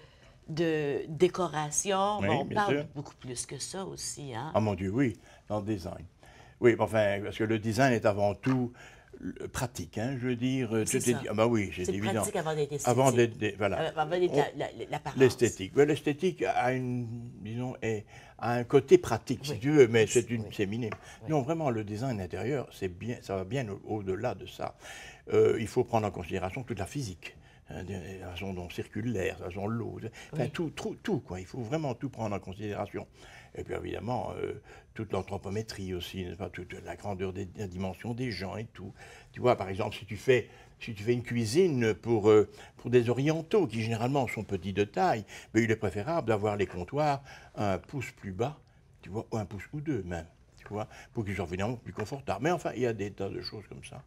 de décoration, mais on parle beaucoup plus que ça aussi. Hein? Ah, mon Dieu, oui, dans le design. Oui, enfin, parce que le design est avant tout euh, pratique, hein, je veux dire. Euh, c'est ça. Ah bah oui, c'est évident. pratique avant d'être esthétique. Avant d'être, voilà. Avant d'être L'esthétique. l'esthétique a une, disons, a un côté pratique, si tu veux, mais c'est, une, minime. Non, vraiment, le design intérieur, c'est bien, ça va bien au-delà de ça. Euh, il faut prendre en considération toute la physique hein, la façon dont circule l'air, la façon l'eau, enfin tout, tout, tout, quoi. Il faut vraiment tout prendre en considération. Et puis évidemment, euh, toute l'anthropométrie aussi, toute la grandeur des la dimension des gens et tout. Tu vois, par exemple, si tu fais, si tu fais une cuisine pour, euh, pour des orientaux, qui généralement sont petits de taille, mais ben, il est préférable d'avoir les comptoirs un pouce plus bas, tu vois, ou un pouce ou deux même. Tu vois, pour qu'ils soient finalement plus confortables. Mais enfin, il y a des tas de choses comme ça.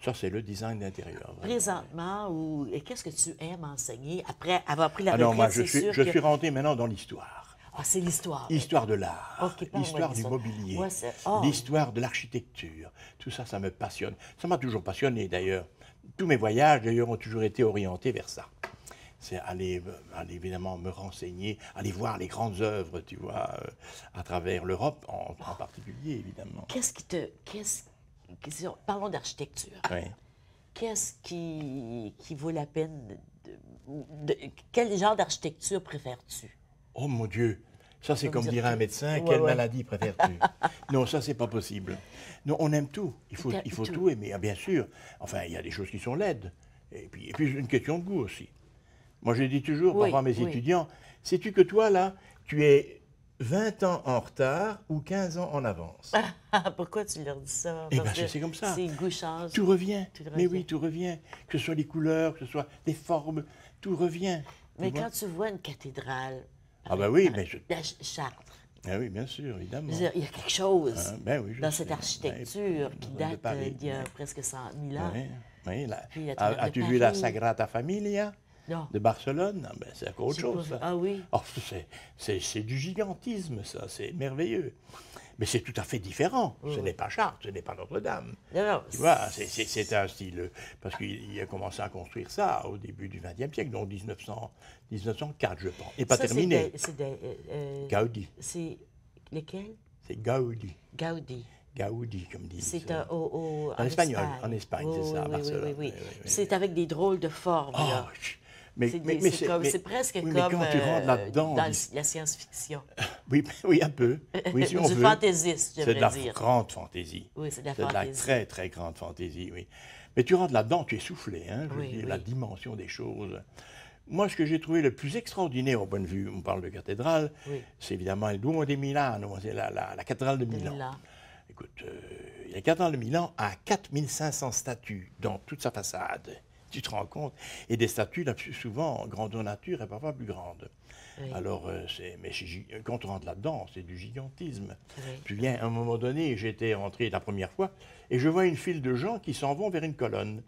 Ça, c'est le design d'intérieur. Présentement, ou... et qu'est-ce que tu aimes enseigner après avoir pris la ah Non, moi, je suis, je suis rentré maintenant dans l'histoire. Ah, c'est l'histoire. L'histoire de l'art, l'histoire oh, du mobilier, oh. l'histoire de l'architecture. Tout ça, ça me passionne. Ça m'a toujours passionné d'ailleurs. Tous mes voyages, d'ailleurs, ont toujours été orientés vers ça. C'est aller, euh, évidemment me renseigner, aller voir les grandes œuvres, tu vois, euh, à travers l'Europe en, oh. particulier, évidemment. Qu'est-ce qui te. parlons d'architecture. Qu'est-ce qui, qui, vaut la peine Quel genre d'architecture préfères-tu Oh mon Dieu, ça c'est comme dirait un médecin, quelle maladie préfères-tu Non, ça c'est pas possible. Non, on aime tout. Il faut, il faut tout. aimer, hein, bien sûr. Enfin, il y a des choses qui sont laides. Et puis, et puis une question de goût aussi. Moi, je dis toujours, oui, à mes étudiants, sais-tu que toi, là, tu es 20 ans en retard ou 15 ans en avance. Ah, pourquoi tu leur dis ça? Eh bien, c'est comme ça. C'est goût change. Tout revient. Mais oui, tout revient. Que ce soit les couleurs, que ce soit les formes, tout revient. Mais quand tu vois une cathédrale, ah ben oui, euh, mais je... La ben, Chartres. Ah oui, bien sûr, évidemment. il y a quelque chose ah, ben dans cette ben, architecture qui date d'il y a presque 100 000 ans. Oui, la... As-tu vu la Sagrada Familia de Barcelone? Non, ben, c'est autre chose. Ça. Ah oui. c'est du gigantisme, ça, c'est merveilleux mais c'est tout à fait différent. Ce n'est pas Chartres, ce n'est pas Notre-Dame. Tu vois, c'est un style. Parce qu'il a commencé à construire ça au début du XXe siècle, donc 1904, je pense. Et pas ça, terminé. C'est des... Euh, euh, Gaudi. C'est lesquels C'est Gaudi. Gaudi. Gaudi, comme disent. C'est euh, en, en, espagnol, Espagne. en Espagne, c'est ça, oui, à Barcelone. Oui, oui, oui. C'est avec des drôles de formes. Oh, là. Mais c'est, presque comme quand tu rentres euh, là-dedans, dans la science-fiction. Oui, oui, un peu. Oui, du veut. fantaisiste, je C'est de la grande fantaisie. Oui, c'est de la fantaisie. de la très, très grande fantaisie, oui. Mais tu rentres là-dedans, tu es soufflé, hein, je veux dire, la dimension des choses. Moi, ce que j'ai trouvé le plus extraordinaire au point de vue, on parle de cathédrale, c'est évidemment le Duomo de Milan, c'est la, cathédrale de Milan. Écoute, euh, la cathédrale de Milan a 4500 statues dans toute sa façade tu te rends compte. Et des statues, là, souvent, grandeur nature et parfois plus grande. Alors, euh, mais quand on rentre là-dedans, c'est du gigantisme. Je Puis bien, à un moment donné, j'étais rentré la première fois et je vois une file de gens qui s'en vont vers une colonne.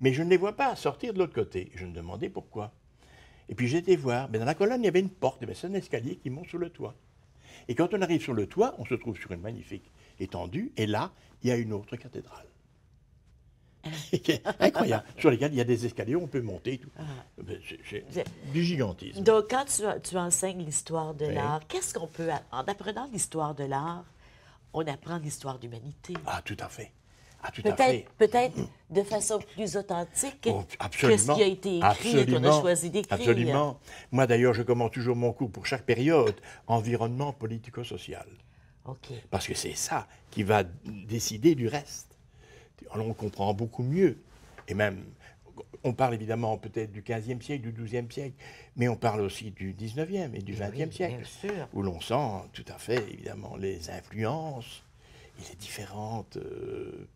Mais je ne les vois pas sortir de l'autre côté. Je me demandais pourquoi. Et puis j'étais voir. Mais dans la colonne, il y avait une porte. Eh c'est un escalier qui monte sur le toit. Et quand on arrive sur le toit, on se trouve sur une magnifique étendue. Et là, il y a une autre cathédrale incroyable, sur lesquels il y a des escaliers, on peut monter. Tout. Ah. du gigantisme. Donc, quand tu, enseignes l'histoire de ben. l'art, qu'est-ce qu'on peut, en apprenant l'histoire de l'art, on apprend l'histoire d'humanité. Ah, tout à fait. Ah, peut-être, peut de façon plus authentique oh, que ce qui a été écrit qu'on a choisi d'écrire. Absolument. Moi, d'ailleurs, je commence toujours mon cours pour chaque période environnement politico-social. OK. Parce que c'est ça qui va décider du reste on comprend beaucoup mieux. Et même, on parle évidemment peut-être du 15e siècle, du 12e siècle, mais on parle aussi du 19e et du 20e eh siècle, où l'on sent tout à fait évidemment les influences et les différentes euh,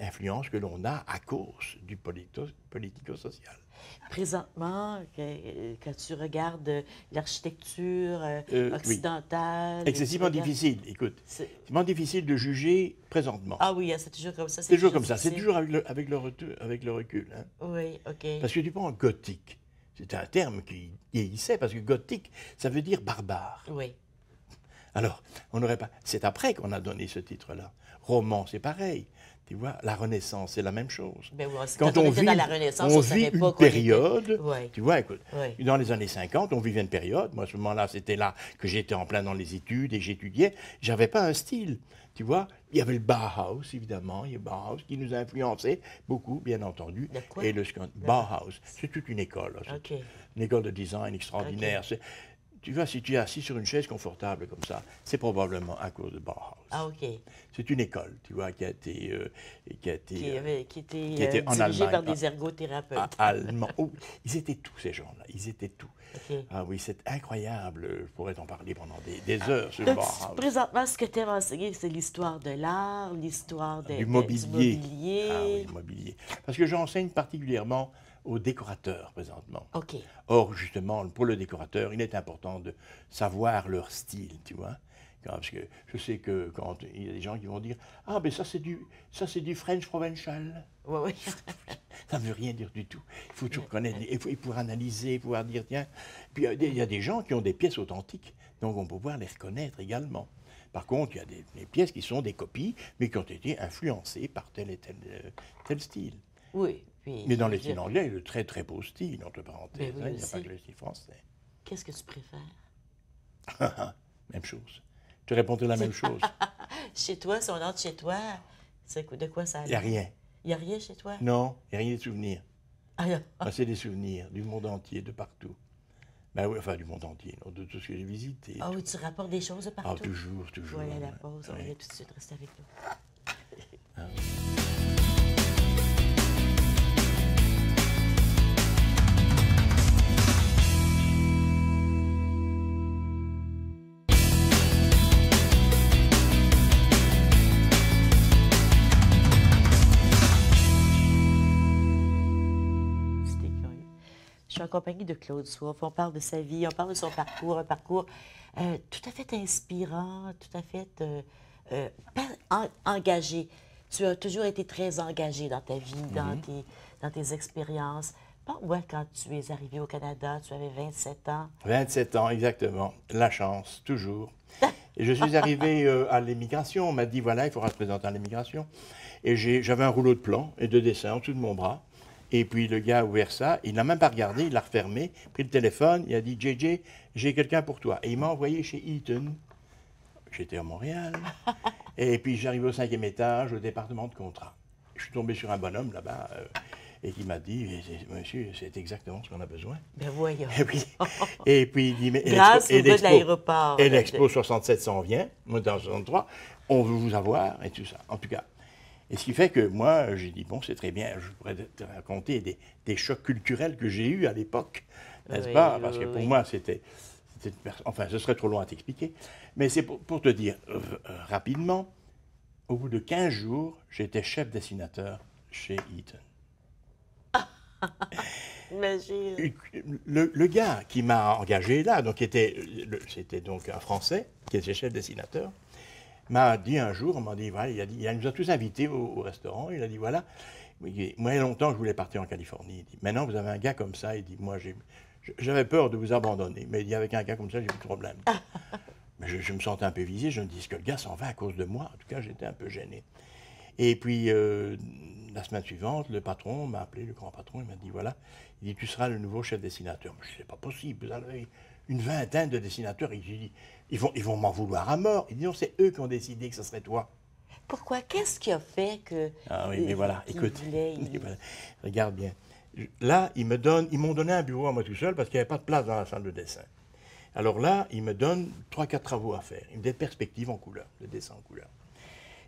influences que l'on a à cause du politico-social présentement, quand tu regardes euh, l'architecture euh, euh, occidentale. Excessivement difficile, écoute. C'est difficile de juger présentement. Ah oui, hein, c'est toujours comme ça. C'est toujours, comme ça. C'est toujours avec le, avec le recul. Hein? Oui, OK. Parce que tu prends gothique. C'est un terme qui vieillissait, parce que gothique, ça veut dire barbare. Oui. Alors, on n'aurait pas. C'est après qu'on a donné ce titre-là. Roman, c'est pareil. Tu vois, la Renaissance, c'est la même chose. Ben quand, on, on vit, la Renaissance, on, vit une période, tu vois, écoute, dans les années 50, on vivait une période. Moi, à ce moment-là, c'était là que j'étais en plein dans les études et j'étudiais. J'avais pas un style, tu vois. Il y avait le Bauhaus, évidemment, il y a Bauhaus qui nous a influencés beaucoup, bien entendu. Et le Bauhaus, c'est toute une école. Une école de design extraordinaire. Tu vois, si tu es assis sur une chaise confortable comme ça, c'est probablement à cause de Bauhaus. Ah, ok. C'est une école, tu vois, qui a été. Euh, qui, a été qui, euh, avait, qui était, euh, en dirigée par des ergothérapeutes. Ah, Allemands. Oh, ils étaient tous, ces gens-là. Ils étaient tous. Ah oui, c'est incroyable. Je pourrais t'en parler pendant des, heures sur ah, Bauhaus. Présentement, ce que tu as enseigné, c'est l'histoire de l'art, l'histoire des mobilier. Du mobilier. Ah oui, le mobilier. Parce que j'enseigne particulièrement au décorateur présentement. OK. Or, justement, pour le décorateur, il est important de savoir leur style, tu vois. Parce que je sais que quand il y a des gens qui vont dire Ah, mais ben ça, c'est du, ça, c'est du French provincial. » Oui, oui. ça ne veut rien dire du tout. Il faut toujours connaître, il faut pour analyser, pouvoir dire Tiens. Puis euh, il y a des gens qui ont des pièces authentiques, donc on peut pouvoir les reconnaître également. Par contre, il y a des, pièces qui sont des copies, mais qui ont été influencées par tel et tel, euh, tel style. Oui. Mais dans les anglaise, anglais, il y a de très très beaux styles, entre parenthèses. Ben hein, il n'y a pas que le style français. Qu'est-ce que tu préfères Même chose. Tu répondais la même chose. chez toi, si on entre chez toi, de quoi ça Il n'y a rien. Il n'y a rien chez toi Non, il n'y a rien de souvenir. Ah, ah, c'est des souvenirs du monde entier, de partout. Ben oui, enfin du monde entier, de tout ce que j'ai visité. Ah oui, tu rapportes des choses de ah, partout. Ah, toujours, toujours. Voilà la pause, on va tout de suite rester avec nous. Ah. compagnie de Claude Soif. On parle de sa vie, on parle de son parcours, un parcours euh, tout à fait inspirant, tout à fait euh, euh, engagé. Tu as toujours été très engagé dans ta vie, dans, mhm. tes, dans tes expériences. Parle-moi quand tu es arrivé au Canada, tu avais 27 ans. 27 ans, exactement. La chance, toujours. Et je suis arrivé à l'immigration, On m'a dit, voilà, il faudra se présenter à l'immigration. Et j'avais un rouleau de plans et de dessins en dessous de mon bras. Et puis le gars a ouvert ça, il n'a même pas regardé, il l'a refermé, pris le téléphone, il a dit JJ, j'ai quelqu'un pour toi. Et il m'a envoyé chez Eaton. J'étais à Montréal. et puis j'arrive au cinquième étage, au département de contrat. Je suis tombé sur un bonhomme là-bas. Euh, et qui m'a dit, monsieur, c'est exactement ce qu'on a besoin. Ben voyons. Et puis, et puis il dit, mais Grâce et l'expo, Et l'expo 67 s'en vient, dans 63, on veut vous avoir et tout ça. En tout cas, et ce qui fait que moi, j'ai dit, bon, c'est très bien, je pourrais te raconter des, des chocs culturels que j'ai eus à l'époque, n'est-ce pas Parce que pour moi, c'était... Enfin, ce serait trop long à t'expliquer. Mais c'est pour, te dire euh, euh, rapidement, au bout de 15 jours, j'étais chef dessinateur chez Eaton. le, le, gars qui m'a engagé là, donc c'était donc un Français qui était chef dessinateur, m'a dit un jour, on m'a dit, voilà, il, a il nous a tous invités au, restaurant, il a dit, voilà, moi, longtemps, je voulais partir en Californie. Il dit, maintenant, vous avez un gars comme ça. Il dit, moi, j'avais peur de vous abandonner. Mais il y avec un gars comme ça, j'ai eu problème. Mais je, me sentais un peu visé. Je me dis, que le gars s'en va à cause de moi En tout cas, j'étais un peu gêné. Et puis, euh, la semaine suivante, le patron m'a appelé, le grand patron, il m'a dit, voilà, il dit, tu seras le nouveau chef dessinateur. je dis, c'est pas possible, vous allez une vingtaine de dessinateurs. Et je dis, ils vont, m'en vouloir à mort. Ils disent, c'est eux qui ont décidé que ce serait toi. Pourquoi Qu'est-ce qui a fait que. Ah oui, mais voilà, écoute. Regarde bien. Là, ils me m'ont donné un bureau à moi tout seul parce qu'il n'y avait pas de place dans la salle de dessin. Alors là, ils me donnent trois, quatre travaux à faire. Ils me des perspectives en couleur, le dessin en couleur.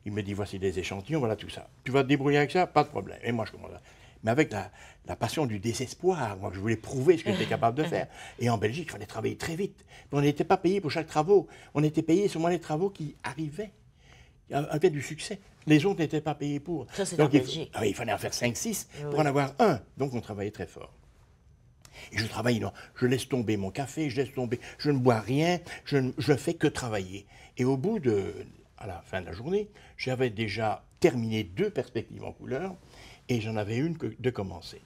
Ils me disent, voici des échantillons, voilà tout ça. Tu vas te débrouiller avec ça Pas de problème. Et moi, je commence à mais avec la, passion du désespoir. Moi, je voulais prouver ce que j'étais capable de faire. Et en Belgique, il fallait travailler très vite. on n'était pas payé pour chaque travaux. On était payé seulement les travaux qui arrivaient, avaient du succès. Les autres n'étaient pas payés pour. Ça, Belgique. Ah il, fallait en faire 5-6 pour en avoir un. Donc, on travaillait très fort. Et je travaille, non, je laisse tomber mon café, je laisse tomber, je ne bois rien, je ne fais que travailler. Et au bout de, à la fin de la journée, j'avais déjà terminé deux perspectives en couleur, et j'en avais une que, de commencer.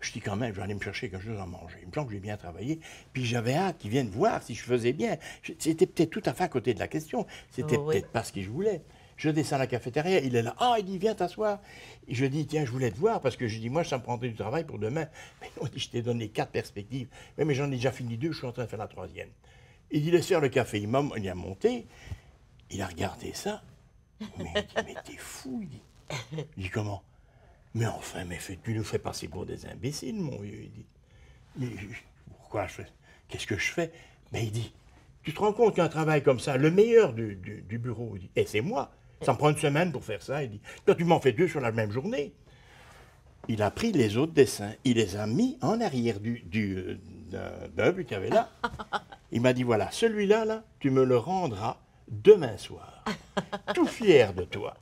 Je dis quand même, je vais aller me chercher quelque chose à manger. Il me semble que j'ai bien travaillé. Puis j'avais hâte qu'il vienne voir si je faisais bien. C'était peut-être tout à fait à côté de la question. C'était oh, peut-être pas ce que je voulais. Je descends à la cafétéria, il est là. Ah, il dit, viens t'asseoir. Je dis, tiens, je voulais te voir parce que je dis, moi, ça me prendrait du travail pour demain. Mais non, je t'ai donné quatre perspectives. Mais, mais j'en ai déjà fini deux, je suis en train de faire la troisième. Il dit, laisse faire le café. Il m'a a monté. Il a regardé ça. Mais il dit, mais t'es fou, il dit. Il dit, comment mais enfin, mais tu nous fais si pour des imbéciles, mon vieux, il dit. Mais pourquoi je Qu'est-ce que je fais Mais ben, il dit, tu te rends compte qu'un travail comme ça, le meilleur du, bureau, il dit, et c'est moi, ça me prend une semaine pour faire ça, il dit, toi tu m'en fais deux sur la même journée. Il a pris les autres dessins, il les a mis en arrière du, du, euh, meuble qu'il y avait là. Il m'a dit, voilà, celui-là, là, tu me le rendras demain soir. Tout fier de toi.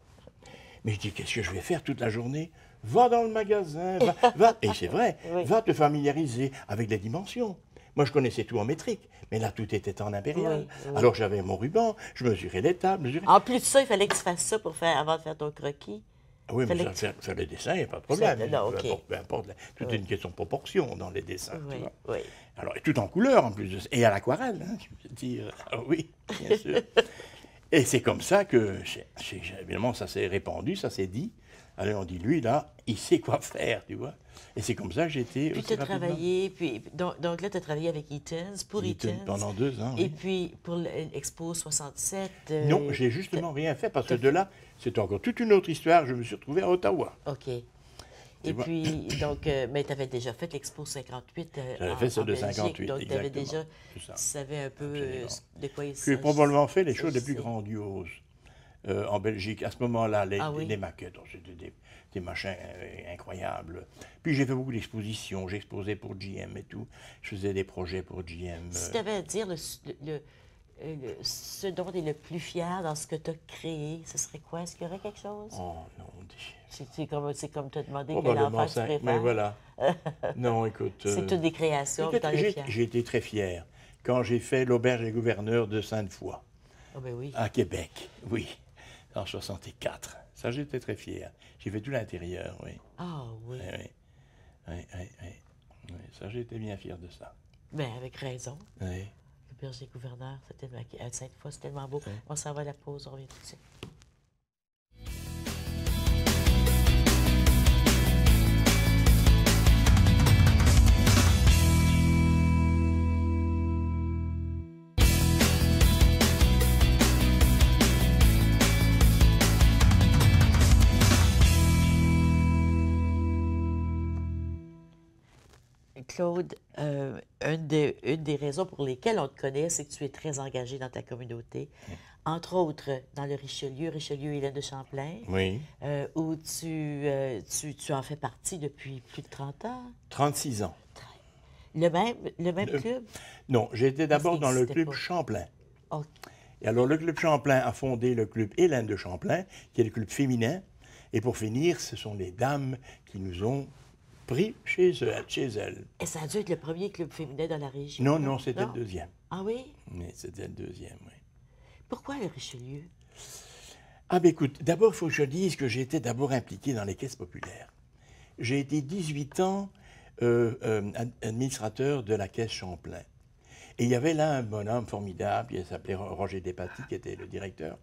Mais je dis, qu'est-ce que je vais faire toute la journée va dans le magasin, va, et c'est vrai, va te familiariser avec les dimensions. Moi, je connaissais tout en métrique, mais là, tout était en impérial. Alors, j'avais mon ruban, je mesurais les tables. Mesurais... En plus de ça, il fallait que tu fasses ça pour faire, avant de faire ton croquis. Oui, mais faire, faire, dessin, il n'y a pas de problème. peu importe, tout est une question de proportion dans les dessins. Oui, tu vois. Oui. Alors, et tout en couleur en plus, et à l'aquarelle, hein, je veux dire. Ah oui, bien sûr. et c'est comme ça que, évidemment, ça s'est répandu, ça s'est dit. Alors on dit, lui, là, il sait quoi faire, tu vois. Et c'est comme ça que j'étais. Puis tu as travaillé, puis, donc, donc là, tu as travaillé avec Eaton's, pour Eaton's. pendant deux ans. Et puis pour l'Expo 67. Euh, non, j'ai justement rien fait parce que de là, c'est encore toute une autre histoire. Je me suis retrouvé à Ottawa. OK. Et puis, donc, euh, mais tu avais déjà fait l'Expo 58. Euh, J'avais fait ça de 58. Donc, tu avais déjà. Tu savais un peu de quoi il J'ai probablement fait les choses les plus grandioses euh, en Belgique. À ce moment-là, les, ah maquettes, oh, c'était des, machins euh, incroyables. Puis j'ai fait beaucoup d'expositions, j'exposais pour GM et tout. Je faisais des projets pour GM. Si euh. tu avais à dire ce dont tu es le plus fier dans ce que tu as créé, ce serait quoi? Est-ce qu'il y aurait quelque chose? Oh non, c'est comme c'est comme te demander quelle quel enfant Mais voilà. non, écoute. C'est toutes des créations. J'ai été très fier quand j'ai fait l'auberge des gouverneurs de Sainte-Foy. Oh, ben oui. À Québec, oui en 64. Ça, j'étais très fier. J'ai fait tout l'intérieur, oui. Ah oui. Oui, oui. Oui, oui, Ça, j'étais bien fier de ça. Mais ben, avec raison. Oui. Le berger gouverneur, c'était À Cette fois, c'est tellement beau. On s'en va à la pause, on revient tout de suite. Claude, euh, une, une, des raisons pour lesquelles on te connaît, c'est que tu es très engagé dans ta communauté. Mm. Entre autres, dans le Richelieu, Richelieu Hélène de Champlain, oui. Euh, où euh, tu, tu, en fais partie depuis plus de 30 ans. 36 ans. Le même, le même club? Non, j'étais d'abord dans le club Champlain. Et alors, le club Champlain a fondé le club Hélène de Champlain, qui est le club féminin. Et pour finir, ce sont les dames qui nous ont pris chez, euh, chez elle. Et ça a dû être le premier club féminin dans la région? Non, hein? non, c'était le deuxième. Ah oui? Mais c'était le deuxième, oui. Pourquoi le Richelieu? Ah ben écoute, d'abord, il faut que je dise que j'ai été d'abord impliqué dans les caisses populaires. J'ai été 18 ans euh, euh, administrateur de la caisse Champlain. Et il y avait là un bonhomme formidable, il s'appelait Roger Despatie, qui était le directeur,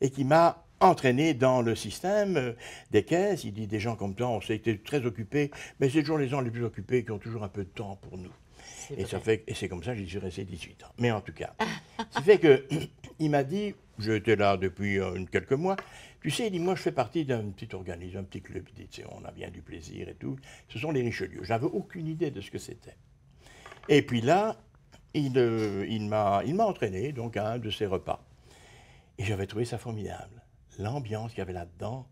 et qui m'a entraîné dans le système euh, des caisses. Il dit des gens comme toi, on s'est été très occupés, mais c'est toujours les gens les plus occupés qui ont toujours un peu de temps pour nous. Et, ça fait, et c'est comme ça que j'y suis resté 18 ans. Mais en tout cas, ça fait que il m'a dit, j'étais là depuis euh, quelques mois, tu sais, il dit, moi je fais partie d'un petit organisme, un petit club, dit, on a bien du plaisir et tout. Ce sont les Richelieu. J'avais aucune idée de ce que c'était. Et puis là, il, euh, m'a entraîné donc à un de ses repas. Et j'avais trouvé ça formidable l'ambiance qu'il y avait là-dedans,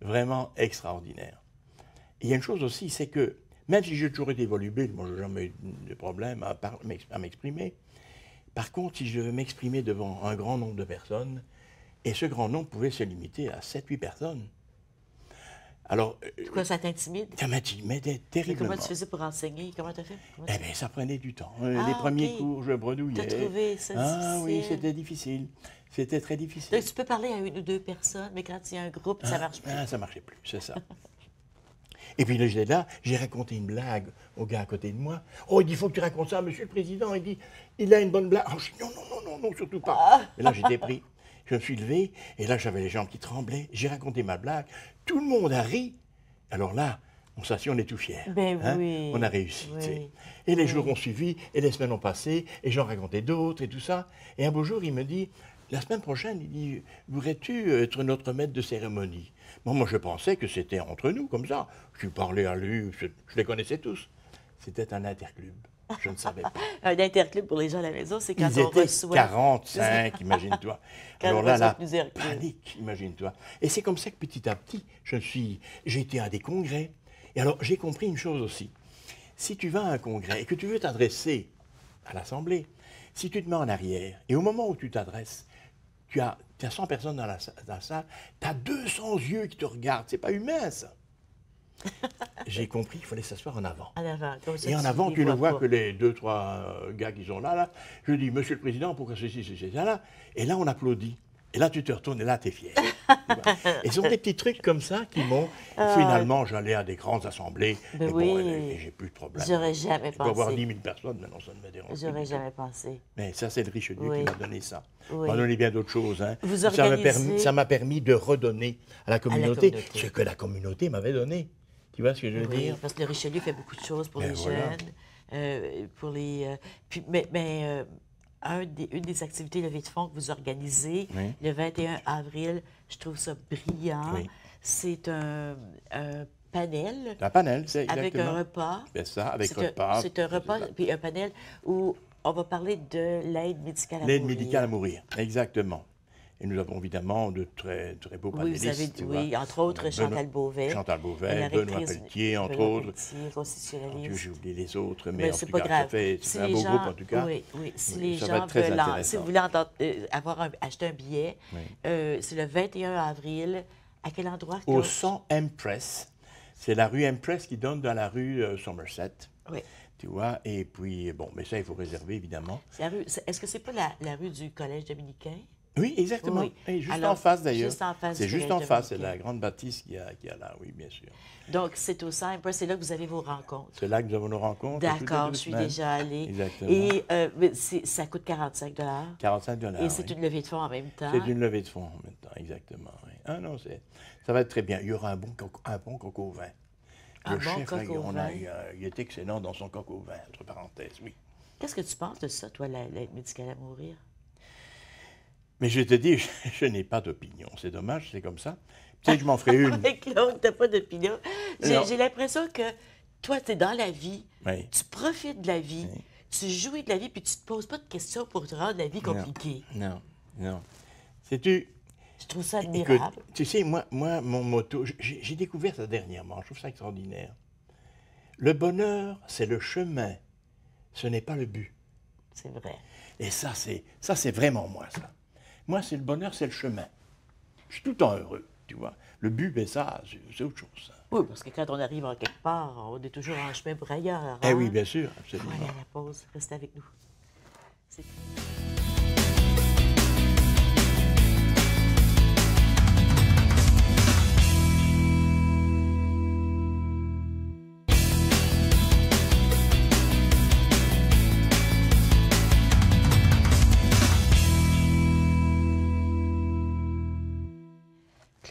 vraiment extraordinaire. il y a une chose aussi, c'est que même si j'ai toujours été volubile, moi, je n'ai jamais eu de problème à, m'exprimer. Par contre, si je devais m'exprimer devant un grand nombre de personnes, et ce grand nombre pouvait se limiter à 7-8 personnes. Alors. Pourquoi euh, ça t'intimide Ça m'intimidait terriblement. comment tu faisais pour enseigner Comment as fait Eh bien, ça prenait du temps. Ah, les premiers cours, je bredouillais. as trouvé ça ah, oui, c'était difficile. C'était très difficile. tu peux parler à une ou deux personnes, mais quand il y a un groupe, ça ça hein? marche plus. Ah, ça marchait plus, c'est ça. Et puis là, j'étais là, j'ai raconté une blague au gars à côté de moi. Oh, il dit, il faut que tu racontes ça, monsieur le président. Il dit, il a une bonne blague. Oh, non, non, non, non, surtout pas. Ah. Et là, j'étais pris. Je me suis levé, et là, j'avais les jambes qui tremblaient. J'ai raconté ma blague. Tout le monde a ri. Alors là, on s'assit, on est tout fiers. Ben hein? oui. On a réussi. Tu sais. Et les jours ont suivi, et les semaines ont passé, et j'en racontais d'autres, et tout ça. Et un beau jour, il me dit, la semaine prochaine, il dit, voudrais-tu être notre maître de cérémonie Moi, je pensais que c'était entre nous, comme ça. Je parlais à lui, je, les connaissais tous. C'était un interclub. Je ne savais pas. un interclub pour les gens à la maison, c'est quand Ils on étaient reçoit. 45, imagine-toi. Alors là, la panique, imagine-toi. Et c'est comme ça que petit à petit, je suis, j'ai été à des congrès. Et alors, j'ai compris une chose aussi. Si tu vas à un congrès et que tu veux t'adresser à l'Assemblée, si tu te mets en arrière et au moment où tu t'adresses, tu as, 100 personnes dans la, salle, tu as 200 yeux qui te regardent. C'est pas humain, ça. J'ai compris il fallait s'asseoir en avant. et en avant, tu ne vois, que les deux, trois euh, gars qui sont là, là. Je dis, Monsieur le Président, pourquoi ceci, ceci, là Et là, on applaudit. Et là, tu te retournes et là, tu es fier. et ce sont des petits trucs comme ça qui m'ont. Ah. Finalement, j'allais à des grandes assemblées. et j'ai plus de problèmes. J'aurais jamais pensé. avoir 10 000 personnes, maintenant, ça ne me pas. J'aurais jamais pensé. Mais ça, c'est le Richelieu qui m'a donné ça. Oui. m'a donné bien d'autres choses. Hein. ça m'a permis, de redonner à la communauté, ce que la communauté m'avait donné. Tu vois ce que je veux oui, dire? Parce que le Richelieu fait beaucoup de choses pour ben les jeunes. Euh, pour les, euh, mais euh, un des, une des activités levées de fond que vous organisez le 21 avril. Je trouve ça brillant. C'est un, panel. Un panel, Avec un repas. C'est ça, avec un repas. C'est un repas, puis un panel où on va parler de l'aide médicale à mourir. L'aide médicale à mourir, exactement. Et nous avons évidemment de très, beaux panélistes. Oui, vous avez, oui entre autres euh, Chantal Beauvais. Chantal Beauvais, Benoît Pelletier, entre Benoît autres. Oh, j'ai oublié les autres, mais, c'est pas cas, grave. C'est un beau groupe, en tout cas. Oui, oui. Si les gens très si vous voulez euh, avoir acheter un billet, euh, c'est le 21 avril. À quel endroit? Au 100 Empress. C'est la rue Empress qui donne dans la rue Somerset. Oui. Tu vois, et puis, bon, mais ça, il faut réserver, évidemment. Est-ce que que c'est pas la rue du Collège dominicain? Oui, exactement. juste, en face, d'ailleurs. C'est juste en face, c'est la grande bâtisse qui a, là, oui, bien sûr. Donc, c'est au simple, c'est là que vous avez vos rencontres. C'est là que nous avons nos rencontres. D'accord, je suis déjà allée. Exactement. Et euh, ça coûte 45 45 Et c'est une levée de fonds en même temps. C'est une levée de fonds en même temps, exactement. Ah non, ça va être très bien. Il y aura un bon, un bon coco vin. un bon coco vin. Euh, il était excellent dans son coco vin, entre parenthèses, oui. Qu'est-ce que tu penses de ça, toi, l'aide médicale à mourir? Mais je te dis, je, n'ai pas d'opinion. C'est dommage, c'est comme ça. Peut-être que je m'en ferai une. tu n'as pas d'opinion. J'ai l'impression que toi, tu es dans la vie, tu profites de la vie, tu jouis de la vie, puis tu te poses pas de questions pour te rendre la vie compliquée. Non, non. tu Je trouve ça admirable. tu sais, moi, moi mon moto, j'ai découvert ça dernièrement, je trouve ça extraordinaire. Le bonheur, c'est le chemin, ce n'est pas le but. C'est vrai. Et ça, c'est ça, c'est vraiment moi, ça. Moi, c'est le bonheur, c'est le chemin. Je suis tout le temps heureux, tu vois. Le but, ben ça, c'est autre chose. Oui, parce que quand on arrive à quelque part, on est toujours en chemin pour ailleurs. Eh oui, hein. bien sûr, absolument. Voilà la pause. Restez avec nous. C'est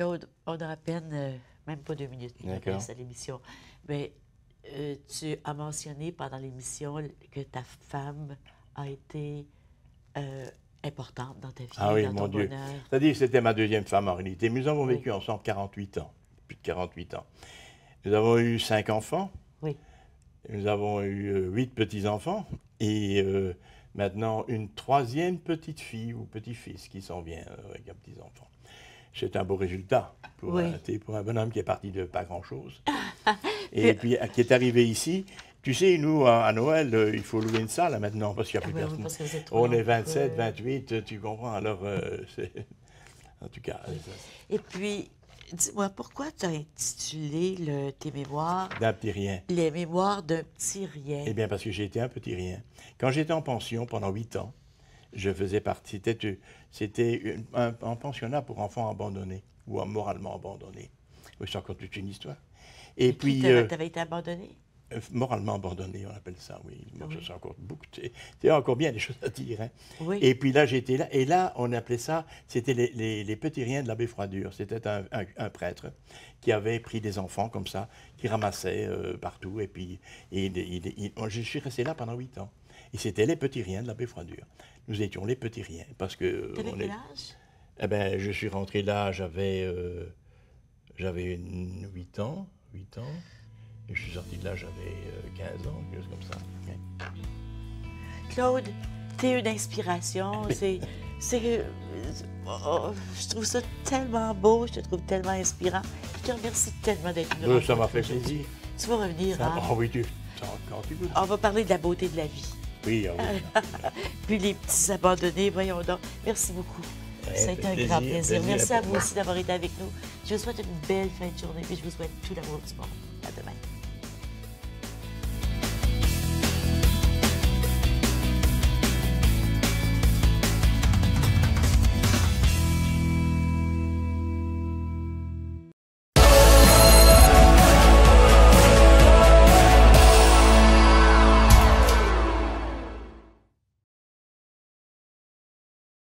Claude, on a à peine, euh, même pas deux minutes l'émission. Mais euh, tu as mentionné pendant l'émission que ta femme a été euh, importante dans ta vie. Ah oui, mon Dieu. C'est-à-dire c'était ma deuxième femme en réalité. Nous avons vécu ensemble 48 ans, plus de 48 ans. Nous avons eu cinq enfants. Oui. Nous avons eu huit petits-enfants et maintenant une troisième petite fille ou petit-fils qui s'en vient avec un petit-enfant c'est un beau résultat pour, un, bonhomme qui est parti de pas grand-chose. et puis qui est arrivé ici. Tu sais, nous, à, Noël, euh, il faut louer une salle hein, maintenant parce qu'il n'y a ah plus ben personne. On est 27, 28, euh, tu comprends. Alors, euh, c'est... en tout cas. Et puis, dis-moi, pourquoi tu as intitulé tes mémoires D'un petit rien. Les mémoires d'un petit rien. Eh bien, parce que j'ai été un petit rien. Quand j'étais en pension pendant huit ans, je faisais partie. C'était un, pensionnat pour enfants abandonnés ou moralement abandonnés. C'est encore toute une histoire. Et, puis. Tu euh, avais été abandonné euh, Moralement abandonné, on appelle ça, oui. je oui. encore beaucoup. C'est encore bien des choses à dire. Hein. Oui. Et puis là, j'étais là. Et là, on appelait ça, c'était les, petits riens de l'abbé Froidure. C'était un, prêtre qui avait pris des enfants comme ça, qui ramassait euh, partout. Et puis, je suis resté là pendant huit ans. Et c'était les petits riens de la Béfroidure. Nous étions les petits riens. Parce que. Euh, quel est... âge Eh bien, je suis rentré là, j'avais. Euh, j'avais 8 ans. 8 ans. Et je suis sorti de là, j'avais 15 euh, ans, quelque chose comme ça. Claude, t'es une inspiration. c'est. C'est. Oh, je trouve ça tellement beau, je te trouve tellement inspirant. Je te remercie tellement d'être venu. Ça m'a fait plaisir. Tu vas revenir. hein? Oh oui, tu, tu On va parler de la beauté de la vie. Oui. Hein. Puis les petits abandonnés, voyons donc. Merci beaucoup. Ça a été un grand plaisir. Merci à vous aussi d'avoir été avec nous. Je vous souhaite une belle fin de journée et je vous souhaite tout l'amour du monde. À demain.